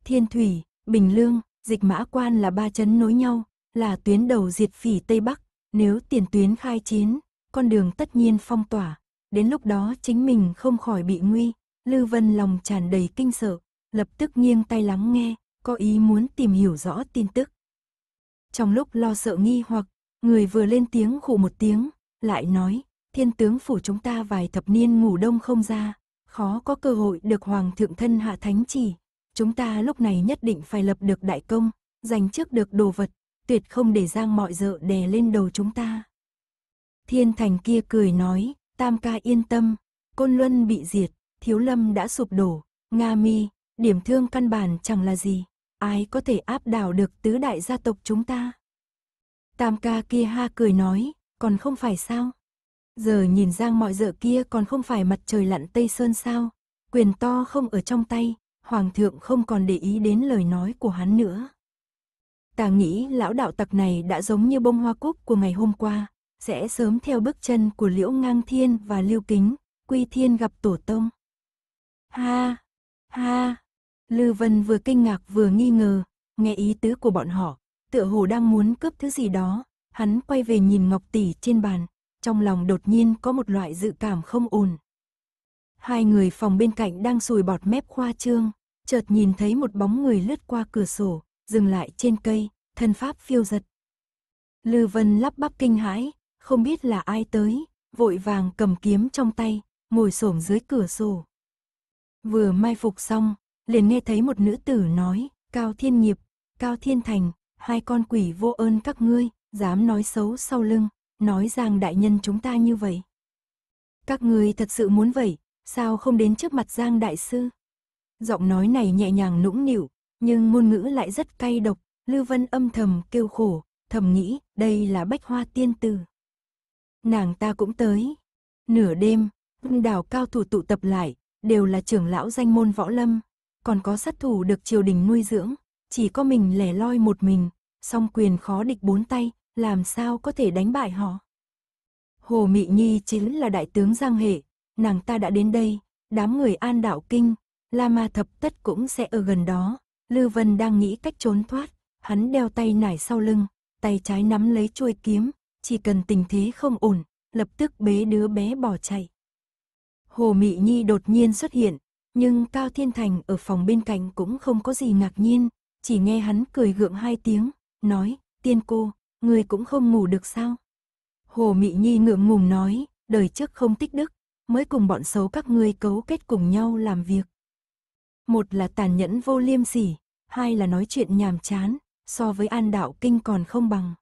Thiên Thủy, Bình Lương, Dịch mã quan là ba chấn nối nhau, là tuyến đầu diệt phỉ Tây Bắc, nếu tiền tuyến khai chiến, con đường tất nhiên phong tỏa, đến lúc đó chính mình không khỏi bị nguy. lưu Vân lòng tràn đầy kinh sợ, lập tức nghiêng tay lắng nghe, có ý muốn tìm hiểu rõ tin tức. Trong lúc lo sợ nghi hoặc, người vừa lên tiếng khụ một tiếng, lại nói, thiên tướng phủ chúng ta vài thập niên ngủ đông không ra, khó có cơ hội được hoàng thượng thân hạ thánh chỉ, Chúng ta lúc này nhất định phải lập được đại công, giành trước được đồ vật, tuyệt không để giang mọi dợ đè lên đầu chúng ta. Thiên thành kia cười nói, tam ca yên tâm, côn luân bị diệt, thiếu lâm đã sụp đổ, Nga mi, điểm thương căn bản chẳng là gì, ai có thể áp đảo được tứ đại gia tộc chúng ta. Tam ca kia ha cười nói, còn không phải sao? Giờ nhìn giang mọi dợ kia còn không phải mặt trời lặn Tây Sơn sao? Quyền to không ở trong tay, hoàng thượng không còn để ý đến lời nói của hắn nữa. Ta nghĩ lão đạo tặc này đã giống như bông hoa cúc của ngày hôm qua, sẽ sớm theo bước chân của liễu ngang thiên và lưu kính, quy thiên gặp tổ tông. Ha, ha, Lư Vân vừa kinh ngạc vừa nghi ngờ, nghe ý tứ của bọn họ, tựa hồ đang muốn cướp thứ gì đó, hắn quay về nhìn Ngọc Tỷ trên bàn, trong lòng đột nhiên có một loại dự cảm không ổn. Hai người phòng bên cạnh đang sùi bọt mép khoa trương, chợt nhìn thấy một bóng người lướt qua cửa sổ, dừng lại trên cây, thân pháp phiêu giật. Lư Vân lắp bắp kinh hãi, không biết là ai tới, vội vàng cầm kiếm trong tay, ngồi xổm dưới cửa sổ. Vừa mai phục xong, liền nghe thấy một nữ tử nói, Cao Thiên Nghiệp, Cao Thiên Thành, hai con quỷ vô ơn các ngươi, dám nói xấu sau lưng, nói rằng đại nhân chúng ta như vậy. Các ngươi thật sự muốn vậy, sao không đến trước mặt Giang Đại Sư? Giọng nói này nhẹ nhàng nũng nịu, nhưng ngôn ngữ lại rất cay độc, Lưu Vân âm thầm kêu khổ, thầm nghĩ đây là bách hoa tiên tử. Nàng ta cũng tới. Nửa đêm, đảo cao thủ tụ tập lại, đều là trưởng lão danh môn võ lâm, còn có sát thủ được triều đình nuôi dưỡng, chỉ có mình lẻ loi một mình, song quyền khó địch bốn tay, làm sao có thể đánh bại họ. Hồ Mị Nhi chính là đại tướng Giang Hệ, nàng ta đã đến đây, đám người an đảo kinh, Lama thập tất cũng sẽ ở gần đó. Lư Vân đang nghĩ cách trốn thoát, hắn đeo tay nải sau lưng, tay trái nắm lấy chuôi kiếm, chỉ cần tình thế không ổn, lập tức bế đứa bé bỏ chạy. Hồ Mị Nhi đột nhiên xuất hiện, nhưng Cao Thiên Thành ở phòng bên cạnh cũng không có gì ngạc nhiên, chỉ nghe hắn cười gượng hai tiếng, nói, tiên cô, người cũng không ngủ được sao? Hồ Mị Nhi ngượng ngùng nói, đời trước không tích đức, mới cùng bọn xấu các ngươi cấu kết cùng nhau làm việc. Một là tàn nhẫn vô liêm sỉ, hai là nói chuyện nhàm chán, so với an đạo kinh còn không bằng.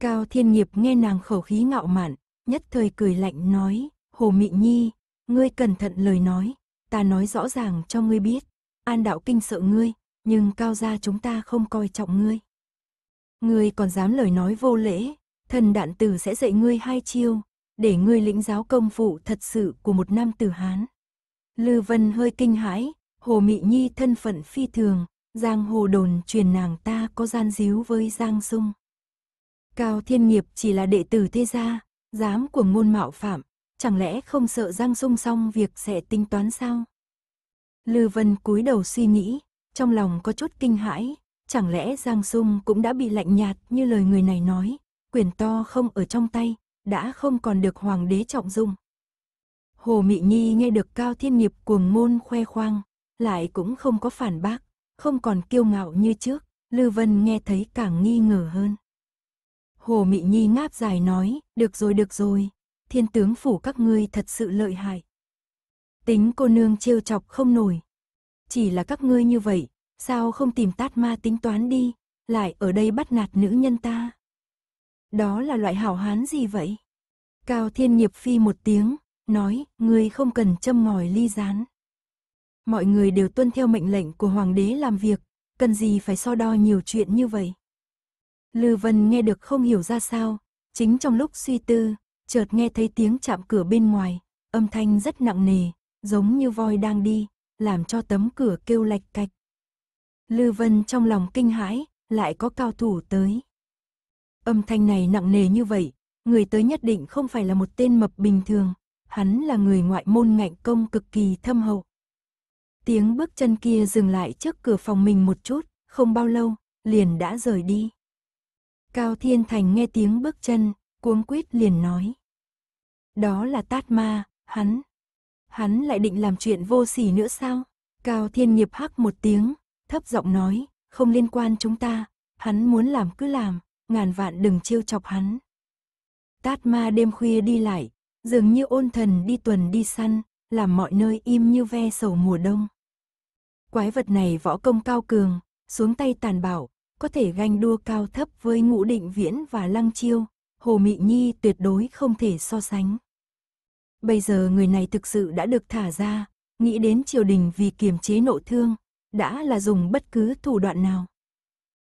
Cao Thiên Nghiệp nghe nàng khẩu khí ngạo mạn, nhất thời cười lạnh nói, Hồ Mị Nhi, ngươi cẩn thận lời nói, ta nói rõ ràng cho ngươi biết, an đạo kinh sợ ngươi, nhưng cao gia chúng ta không coi trọng ngươi. Ngươi còn dám lời nói vô lễ, thần đạn tử sẽ dạy ngươi hai chiêu, để ngươi lĩnh giáo công phụ thật sự của một nam tử Hán. Lư Vân hơi kinh hãi, Hồ Mị Nhi thân phận phi thường, giang hồ đồn truyền nàng ta có gian díu với Giang Sung. Cao Thiên Nghiệp chỉ là đệ tử thế gia, dám của ngôn mạo phạm, chẳng lẽ không sợ Giang Sung xong việc sẽ tính toán sao? Lư Vân cúi đầu suy nghĩ, trong lòng có chút kinh hãi, chẳng lẽ Giang Sung cũng đã bị lạnh nhạt như lời người này nói, quyền to không ở trong tay, đã không còn được hoàng đế trọng dụng. Hồ Mị Nhi nghe được Cao Thiên Nghiệp cuồng ngôn khoe khoang, lại cũng không có phản bác, không còn kiêu ngạo như trước, Lư Vân nghe thấy càng nghi ngờ hơn. Hồ Mị Nhi ngáp dài nói, được rồi được rồi, thiên tướng phủ các ngươi thật sự lợi hại. Tính cô nương trêu chọc không nổi. Chỉ là các ngươi như vậy, sao không tìm tát ma tính toán đi, lại ở đây bắt nạt nữ nhân ta. Đó là loại hảo hán gì vậy? Cao Thiên Nghiệp Phi một tiếng, nói, ngươi không cần châm ngòi ly rán mọi người đều tuân theo mệnh lệnh của hoàng đế làm việc, cần gì phải so đo nhiều chuyện như vậy. Lư Vân nghe được không hiểu ra sao, chính trong lúc suy tư, chợt nghe thấy tiếng chạm cửa bên ngoài, âm thanh rất nặng nề, giống như voi đang đi, làm cho tấm cửa kêu lạch cạch. Lư Vân trong lòng kinh hãi, lại có cao thủ tới. Âm thanh này nặng nề như vậy, người tới nhất định không phải là một tên mập bình thường, hắn là người ngoại môn ngạnh công cực kỳ thâm hậu, Tiếng bước chân kia dừng lại trước cửa phòng mình một chút, không bao lâu, liền đã rời đi. Cao Thiên Thành nghe tiếng bước chân, cuống quýt liền nói. Đó là tát ma, hắn. Hắn lại định làm chuyện vô sỉ nữa sao? Cao Thiên Nghiệp hắc một tiếng, thấp giọng nói, không liên quan chúng ta, hắn muốn làm cứ làm, ngàn vạn đừng trêu chọc hắn. Tát ma đêm khuya đi lại, dường như ôn thần đi tuần đi săn, làm mọi nơi im như ve sầu mùa đông. Quái vật này võ công cao cường, xuống tay tàn bạo, có thể ganh đua cao thấp với ngũ định viễn và lăng chiêu, Hồ Mị Nhi tuyệt đối không thể so sánh. Bây giờ người này thực sự đã được thả ra, nghĩ đến triều đình vì kiềm chế nộ thương, đã là dùng bất cứ thủ đoạn nào.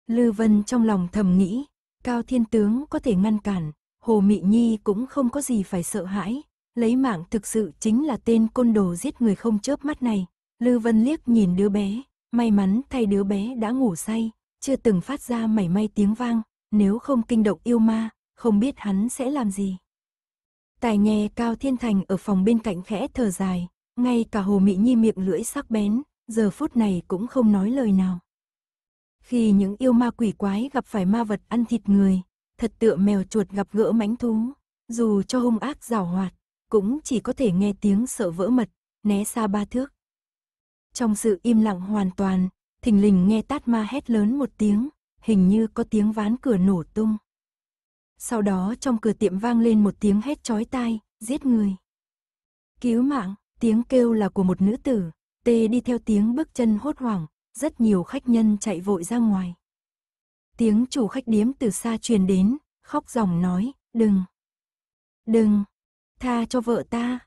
Lư Vân trong lòng thầm nghĩ, Cao Thiên Tướng có thể ngăn cản, Hồ Mị Nhi cũng không có gì phải sợ hãi, lấy mạng thực sự chính là tên côn đồ giết người không chớp mắt này. Lư Vân liếc nhìn đứa bé, may mắn thay đứa bé đã ngủ say, chưa từng phát ra mảy may tiếng vang, nếu không kinh động yêu ma, không biết hắn sẽ làm gì. Tài nghe Cao Thiên Thành ở phòng bên cạnh khẽ thở dài, ngay cả Hồ Mị Nhi miệng lưỡi sắc bén, giờ phút này cũng không nói lời nào. Khi những yêu ma quỷ quái gặp phải ma vật ăn thịt người, thật tựa mèo chuột gặp gỡ mãnh thú, dù cho hung ác rào hoạt, cũng chỉ có thể nghe tiếng sợ vỡ mật, né xa ba thước. Trong sự im lặng hoàn toàn, thình lình nghe tát ma hét lớn một tiếng, hình như có tiếng ván cửa nổ tung. Sau đó trong cửa tiệm vang lên một tiếng hét chói tai, giết người. Cứu mạng, tiếng kêu là của một nữ tử, tê đi theo tiếng bước chân hốt hoảng, rất nhiều khách nhân chạy vội ra ngoài. Tiếng chủ khách điếm từ xa truyền đến, khóc ròng nói, đừng, đừng, tha cho vợ ta.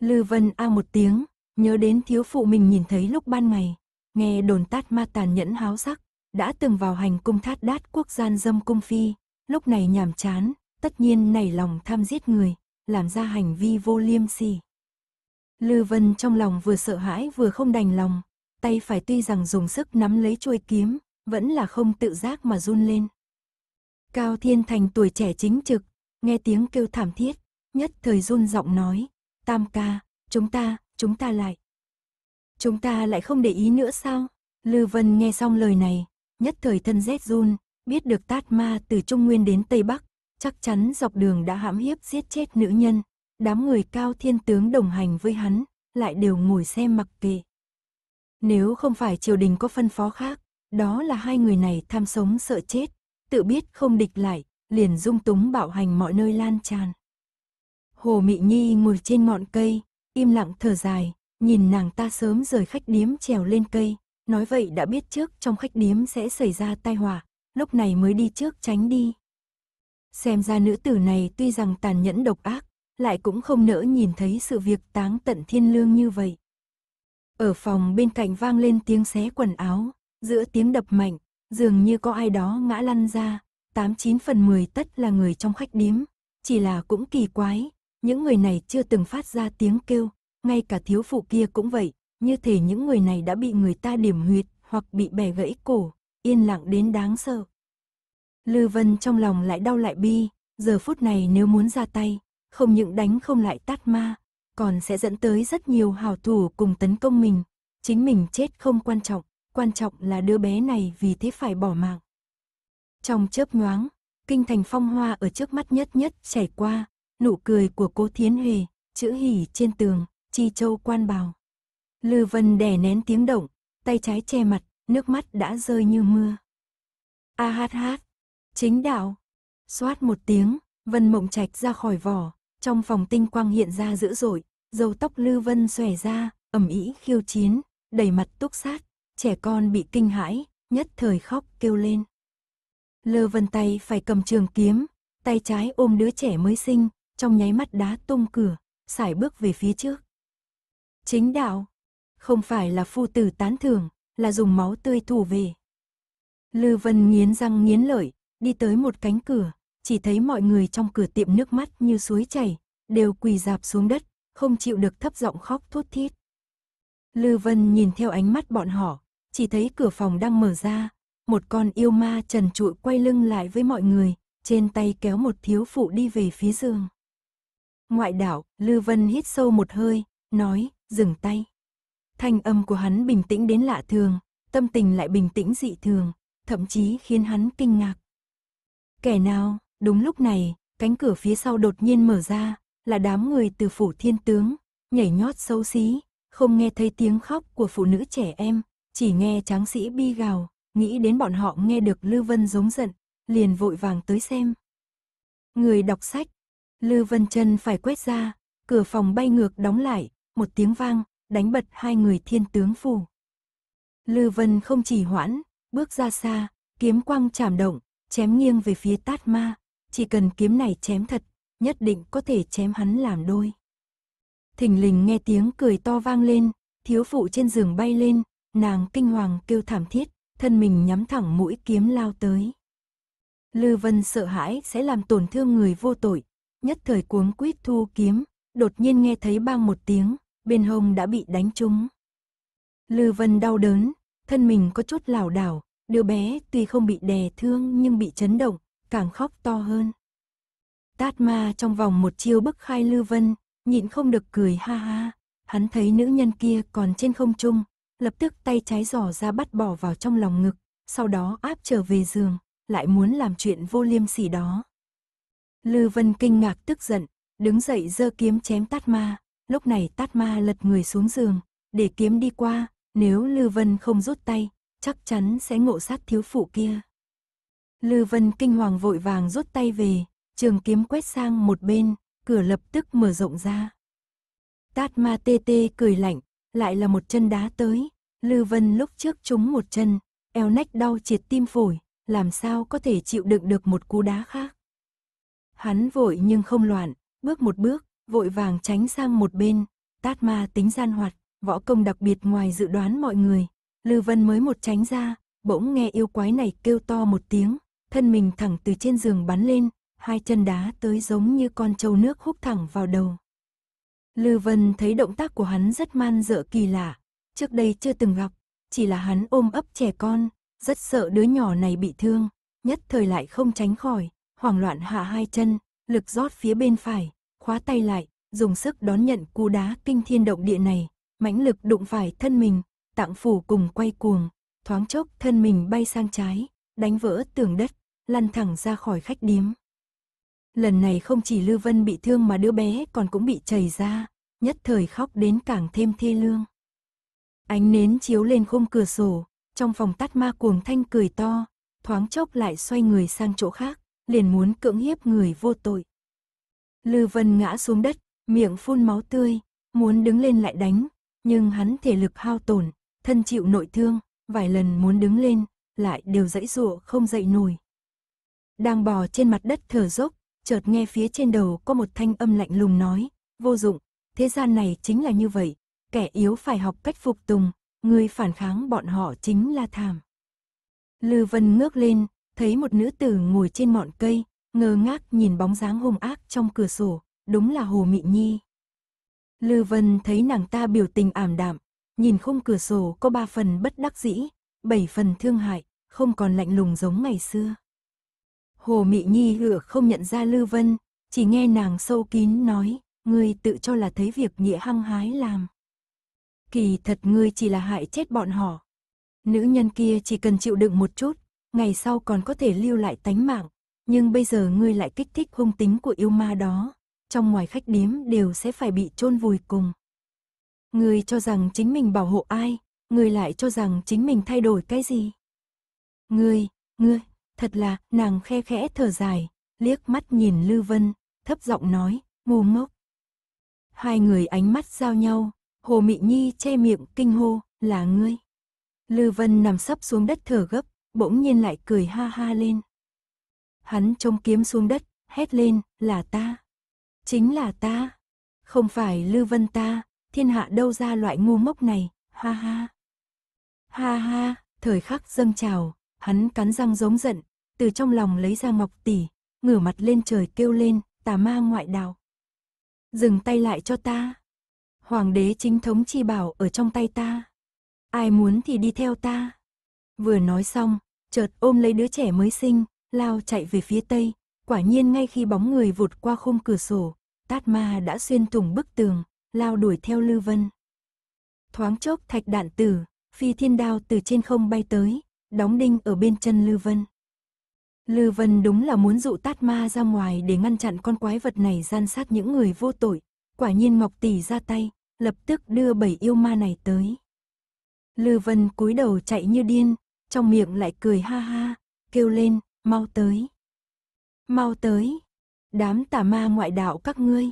Lư Vân a một tiếng, Nhớ đến thiếu phụ mình nhìn thấy lúc ban ngày, nghe đồn tát ma tàn nhẫn háo sắc, đã từng vào hành cung thát đát quốc gian dâm cung phi, lúc này nhàm chán, tất nhiên nảy lòng tham giết người, làm ra hành vi vô liêm sỉ. Lư Vân trong lòng vừa sợ hãi vừa không đành lòng, tay phải tuy rằng dùng sức nắm lấy chuôi kiếm, vẫn là không tự giác mà run lên. Cao Thiên Thành tuổi trẻ chính trực, nghe tiếng kêu thảm thiết, nhất thời run giọng nói, Tam ca, chúng ta, chúng ta lại. Chúng ta lại không để ý nữa sao? Lư Vân nghe xong lời này, nhất thời thân rét run, biết được tát ma từ Trung Nguyên đến Tây Bắc, chắc chắn dọc đường đã hãm hiếp giết chết nữ nhân. Đám người cao thiên tướng đồng hành với hắn, lại đều ngồi xem mặc kệ. Nếu không phải triều đình có phân phó khác, đó là hai người này tham sống sợ chết, tự biết không địch lại, liền dung túng bạo hành mọi nơi lan tràn. Hồ Mị Nhi ngồi trên ngọn cây, im lặng thở dài, nhìn nàng ta sớm rời khách điếm trèo lên cây, nói vậy đã biết trước trong khách điếm sẽ xảy ra tai họa, lúc này mới đi trước tránh đi. Xem ra nữ tử này tuy rằng tàn nhẫn độc ác, lại cũng không nỡ nhìn thấy sự việc táng tận thiên lương như vậy. Ở phòng bên cạnh vang lên tiếng xé quần áo, giữa tiếng đập mạnh, dường như có ai đó ngã lăn ra, tám chín phần mười tất là người trong khách điếm, chỉ là cũng kỳ quái, những người này chưa từng phát ra tiếng kêu, ngay cả thiếu phụ kia cũng vậy, như thể những người này đã bị người ta điểm huyệt hoặc bị bẻ gãy cổ, yên lặng đến đáng sợ. Lư Vân trong lòng lại đau lại bi, giờ phút này nếu muốn ra tay, không những đánh không lại tát ma, còn sẽ dẫn tới rất nhiều hảo thủ cùng tấn công mình. Chính mình chết không quan trọng, quan trọng là đứa bé này vì thế phải bỏ mạng. Trong chớp nhoáng, kinh thành phong hoa ở trước mắt nhất nhất chảy qua, nụ cười của cô thiến huệ, chữ hỉ trên tường, chi châu quan bào. Lư Vân đè nén tiếng động, tay trái che mặt, nước mắt đã rơi như mưa. A hát hát, chính đạo. Xoát một tiếng, Vân Mộng Trạch ra khỏi vỏ, trong phòng tinh quang hiện ra dữ dội, dầu tóc Lư Vân xòe ra, ẩm ý khiêu chiến, đầy mặt túc sát, trẻ con bị kinh hãi, nhất thời khóc kêu lên. Lư Vân tay phải cầm trường kiếm, tay trái ôm đứa trẻ mới sinh, trong nháy mắt đá tung cửa, sải bước về phía trước. Chính đạo, không phải là phu tử tán thưởng, là dùng máu tươi thủ về. Lư Vân nghiến răng nghiến lợi, đi tới một cánh cửa, chỉ thấy mọi người trong cửa tiệm nước mắt như suối chảy, đều quỳ dạp xuống đất, không chịu được thấp giọng khóc thút thít. Lư Vân nhìn theo ánh mắt bọn họ, chỉ thấy cửa phòng đang mở ra, một con yêu ma trần trụi quay lưng lại với mọi người, trên tay kéo một thiếu phụ đi về phía giường. Ngoại đảo, Lư Vân hít sâu một hơi, nói, dừng tay. Thanh âm của hắn bình tĩnh đến lạ thường, tâm tình lại bình tĩnh dị thường, thậm chí khiến hắn kinh ngạc. Kẻ nào, đúng lúc này, cánh cửa phía sau đột nhiên mở ra, là đám người từ phủ thiên tướng, nhảy nhót xấu xí, không nghe thấy tiếng khóc của phụ nữ trẻ em, chỉ nghe tráng sĩ bi gào, nghĩ đến bọn họ nghe được Lư Vân giống giận, liền vội vàng tới xem. Người đọc sách, Lư Vân Chân phải quét ra, cửa phòng bay ngược đóng lại, một tiếng vang, đánh bật hai người thiên tướng phủ. Lư Vân không chỉ hoãn, bước ra xa, kiếm quang chảm động, chém nghiêng về phía tát ma, chỉ cần kiếm này chém thật, nhất định có thể chém hắn làm đôi. Thình lình nghe tiếng cười to vang lên, thiếu phụ trên giường bay lên, nàng kinh hoàng kêu thảm thiết, thân mình nhắm thẳng mũi kiếm lao tới. Lư Vân sợ hãi sẽ làm tổn thương người vô tội, nhất thời cuống quýt thu kiếm, đột nhiên nghe thấy bang một tiếng, bên hông đã bị đánh trúng. Lư Vân đau đớn, thân mình có chút lảo đảo, đứa bé tuy không bị đè thương nhưng bị chấn động, càng khóc to hơn. Tát ma trong vòng một chiêu bức khai Lư Vân, nhịn không được cười ha ha, hắn thấy nữ nhân kia còn trên không trung, lập tức tay trái giỏ ra bắt bỏ vào trong lòng ngực, sau đó áp trở về giường, lại muốn làm chuyện vô liêm sỉ đó. Lư Vân kinh ngạc tức giận, đứng dậy giơ kiếm chém tát ma, lúc này tát ma lật người xuống giường, để kiếm đi qua, nếu Lư Vân không rút tay, chắc chắn sẽ ngộ sát thiếu phụ kia. Lư Vân kinh hoàng vội vàng rút tay về, trường kiếm quét sang một bên, cửa lập tức mở rộng ra. Tát ma tê tê cười lạnh, lại là một chân đá tới, Lư Vân lúc trước trúng một chân, eo nách đau triệt tim phổi, làm sao có thể chịu đựng được một cú đá khác. Hắn vội nhưng không loạn, bước một bước, vội vàng tránh sang một bên. Tát ma tính gian hoạt, võ công đặc biệt ngoài dự đoán mọi người. Lư Vân mới một tránh ra, bỗng nghe yêu quái này kêu to một tiếng, thân mình thẳng từ trên giường bắn lên, hai chân đá tới giống như con trâu nước húc thẳng vào đầu. Lư Vân thấy động tác của hắn rất man dợ kỳ lạ, trước đây chưa từng gặp, chỉ là hắn ôm ấp trẻ con, rất sợ đứa nhỏ này bị thương, nhất thời lại không tránh khỏi, hoảng loạn hạ hai chân, lực rót phía bên phải, khóa tay lại, dùng sức đón nhận cú đá kinh thiên động địa này, mãnh lực đụng phải thân mình, tạng phủ cùng quay cuồng, thoáng chốc thân mình bay sang trái, đánh vỡ tường đất, lăn thẳng ra khỏi khách điếm. Lần này không chỉ lưu Vân bị thương mà đứa bé còn cũng bị chảy ra, nhất thời khóc đến càng thêm thê lương. Ánh nến chiếu lên khung cửa sổ, trong phòng tắt ma cuồng thanh cười to, thoáng chốc lại xoay người sang chỗ khác liền muốn cưỡng hiếp người vô tội. Lư Vân ngã xuống đất, miệng phun máu tươi, muốn đứng lên lại đánh, nhưng hắn thể lực hao tổn, thân chịu nội thương, vài lần muốn đứng lên, lại đều dãy rụa không dậy nổi. Đang bò trên mặt đất thở dốc, chợt nghe phía trên đầu có một thanh âm lạnh lùng nói, vô dụng, thế gian này chính là như vậy, kẻ yếu phải học cách phục tùng, người phản kháng bọn họ chính là thảm. Lư Vân ngước lên, thấy một nữ tử ngồi trên mọn cây, ngơ ngác nhìn bóng dáng hung ác trong cửa sổ, đúng là Hồ Mị Nhi. Lư Vân thấy nàng ta biểu tình ảm đạm, nhìn khung cửa sổ có ba phần bất đắc dĩ, bảy phần thương hại, không còn lạnh lùng giống ngày xưa. Hồ Mị Nhi lửa không nhận ra Lư Vân, chỉ nghe nàng sâu kín nói, ngươi tự cho là thấy việc nghĩa hăng hái làm. Kỳ thật ngươi chỉ là hại chết bọn họ. Nữ nhân kia chỉ cần chịu đựng một chút, ngày sau còn có thể lưu lại tánh mạng, nhưng bây giờ ngươi lại kích thích hung tính của yêu ma đó, trong ngoài khách điếm đều sẽ phải bị chôn vùi cùng. Ngươi cho rằng chính mình bảo hộ ai, ngươi lại cho rằng chính mình thay đổi cái gì? Ngươi, ngươi, thật là, nàng khe khẽ thở dài, liếc mắt nhìn Lư Vân, thấp giọng nói, ngu ngốc. Hai người ánh mắt giao nhau, Hồ Mị Nhi che miệng kinh hô, là ngươi. Lư Vân nằm sấp xuống đất thở gấp, bỗng nhiên lại cười ha ha lên. Hắn trông kiếm xuống đất, hét lên, là ta. Chính là ta. Không phải Lư Vân ta, thiên hạ đâu ra loại ngu mốc này, ha ha. Ha ha, thời khắc dâng trào, hắn cắn răng giống giận, từ trong lòng lấy ra ngọc tỷ, ngửa mặt lên trời kêu lên, tà ma ngoại đạo. Dừng tay lại cho ta. Hoàng đế chính thống chi bảo ở trong tay ta. Ai muốn thì đi theo ta. Vừa nói xong, chợt ôm lấy đứa trẻ mới sinh, lao chạy về phía tây, quả nhiên ngay khi bóng người vụt qua khung cửa sổ, tát ma đã xuyên thủng bức tường, lao đuổi theo Lưu Vân. Thoáng chốc thạch đạn tử, phi thiên đao từ trên không bay tới, đóng đinh ở bên chân Lưu Vân. Lưu Vân đúng là muốn dụ tát ma ra ngoài để ngăn chặn con quái vật này gian sát những người vô tội. Quả nhiên Ngọc Tỷ ra tay, lập tức đưa bảy yêu ma này tới. Lưu Vân cúi đầu chạy như điên, trong miệng lại cười ha ha, kêu lên, mau tới. Mau tới, đám tà ma ngoại đạo các ngươi.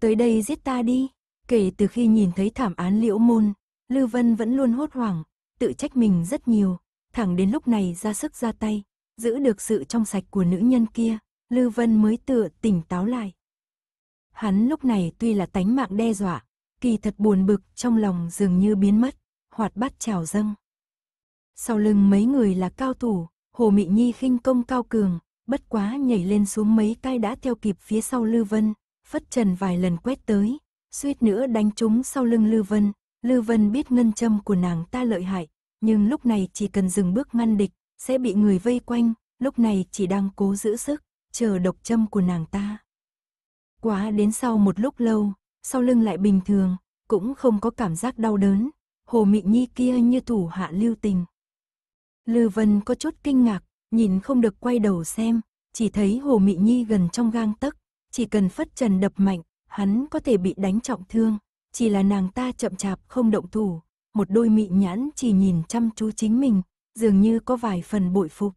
Tới đây giết ta đi. Kể từ khi nhìn thấy thảm án liễu môn, lưu Vân vẫn luôn hốt hoảng, tự trách mình rất nhiều, thẳng đến lúc này ra sức ra tay, giữ được sự trong sạch của nữ nhân kia, lưu Vân mới tựa tỉnh táo lại. Hắn lúc này tuy là tánh mạng đe dọa, kỳ thật buồn bực trong lòng dường như biến mất, hoạt bát trào dâng. Sau lưng mấy người là cao thủ, Hồ Mị Nhi khinh công cao cường, bất quá nhảy lên xuống mấy cái đã theo kịp phía sau Lư Vân, phất trần vài lần quét tới, suýt nữa đánh trúng sau lưng Lư Vân. Lư Vân biết ngân châm của nàng ta lợi hại, nhưng lúc này chỉ cần dừng bước ngăn địch, sẽ bị người vây quanh, lúc này chỉ đang cố giữ sức, chờ độc châm của nàng ta. Quá đến sau một lúc lâu, sau lưng lại bình thường, cũng không có cảm giác đau đớn, Hồ Mị Nhi kia như thủ hạ lưu tình, Lư Vân có chút kinh ngạc, nhìn không được quay đầu xem, chỉ thấy Hồ Mị Nhi gần trong gang tấc, chỉ cần phất trần đập mạnh, hắn có thể bị đánh trọng thương, chỉ là nàng ta chậm chạp không động thủ, một đôi mị nhãn chỉ nhìn chăm chú chính mình, dường như có vài phần bội phục.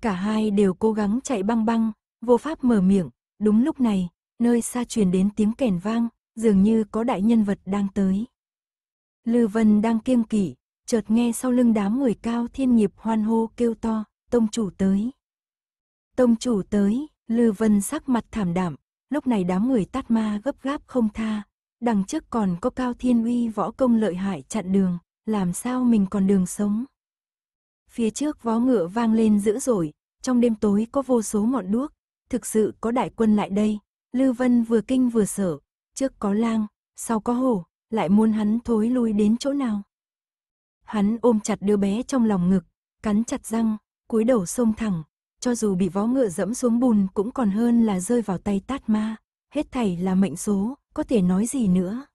Cả hai đều cố gắng chạy băng băng, vô pháp mở miệng, đúng lúc này, nơi xa truyền đến tiếng kèn vang, dường như có đại nhân vật đang tới. Lư Vân đang kiêng kỵ, chợt nghe sau lưng đám người cao thiên nghiệp hoan hô kêu to, tông chủ tới. Tông chủ tới, Lư Vân sắc mặt thảm đạm, lúc này đám người tát ma gấp gáp không tha, đằng trước còn có cao thiên uy võ công lợi hại chặn đường, làm sao mình còn đường sống. Phía trước vó ngựa vang lên dữ dội, trong đêm tối có vô số ngọn đuốc, thực sự có đại quân lại đây, Lư Vân vừa kinh vừa sợ, trước có lang, sau có hổ, lại muốn hắn thối lui đến chỗ nào. Hắn ôm chặt đứa bé trong lòng ngực, cắn chặt răng, cúi đầu xông thẳng, cho dù bị vó ngựa dẫm xuống bùn cũng còn hơn là rơi vào tay tát ma, hết thảy là mệnh số, có thể nói gì nữa.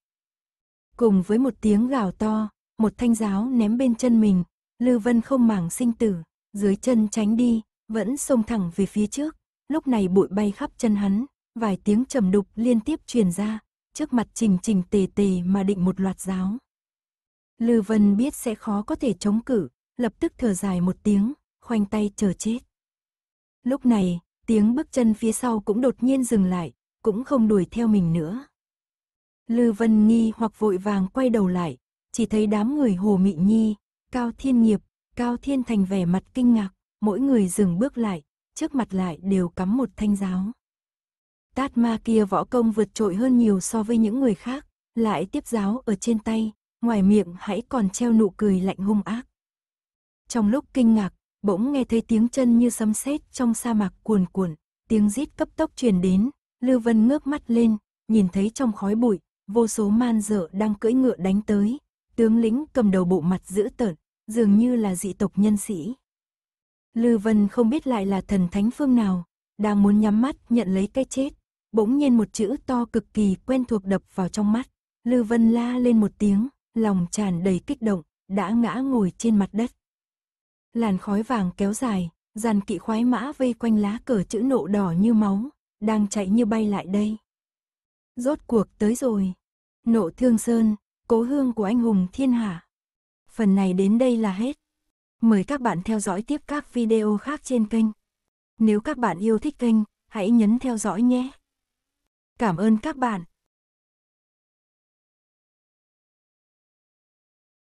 Cùng với một tiếng gào to, một thanh giáo ném bên chân mình, Lư Vân không màng sinh tử, dưới chân tránh đi, vẫn xông thẳng về phía trước, lúc này bụi bay khắp chân hắn, vài tiếng trầm đục liên tiếp truyền ra, trước mặt trình trình tề tề mà định một loạt giáo. Lư Vân biết sẽ khó có thể chống cự, lập tức thở dài một tiếng, khoanh tay chờ chết. Lúc này, tiếng bước chân phía sau cũng đột nhiên dừng lại, cũng không đuổi theo mình nữa. Lư Vân nghi hoặc vội vàng quay đầu lại, chỉ thấy đám người Hồ Mị Nhi, Cao Thiên Nghiệp, Cao Thiên Thành vẻ mặt kinh ngạc, mỗi người dừng bước lại, trước mặt lại đều cắm một thanh giáo. Tát ma kia võ công vượt trội hơn nhiều so với những người khác, lại tiếp giáo ở trên tay, ngoài miệng hãy còn treo nụ cười lạnh hung ác. Trong lúc kinh ngạc, bỗng nghe thấy tiếng chân như sấm sét trong sa mạc cuồn cuộn, tiếng rít cấp tốc truyền đến, Lưu Vân ngước mắt lên, nhìn thấy trong khói bụi, vô số man dở đang cưỡi ngựa đánh tới, tướng lĩnh cầm đầu bộ mặt dữ tợn, dường như là dị tộc nhân sĩ. Lư Vân không biết lại là thần thánh phương nào, đang muốn nhắm mắt nhận lấy cái chết, bỗng nhiên một chữ to cực kỳ quen thuộc đập vào trong mắt, Lư Vân la lên một tiếng, lòng tràn đầy kích động, đã ngã ngồi trên mặt đất. Làn khói vàng kéo dài, dàn kỵ khoái mã vây quanh lá cờ chữ nộ đỏ như máu, đang chạy như bay lại đây. Rốt cuộc tới rồi. Nộ thương sơn, cố hương của anh hùng thiên hạ. Phần này đến đây là hết. Mời các bạn theo dõi tiếp các video khác trên kênh. Nếu các bạn yêu thích kênh, hãy nhấn theo dõi nhé. Cảm ơn các bạn.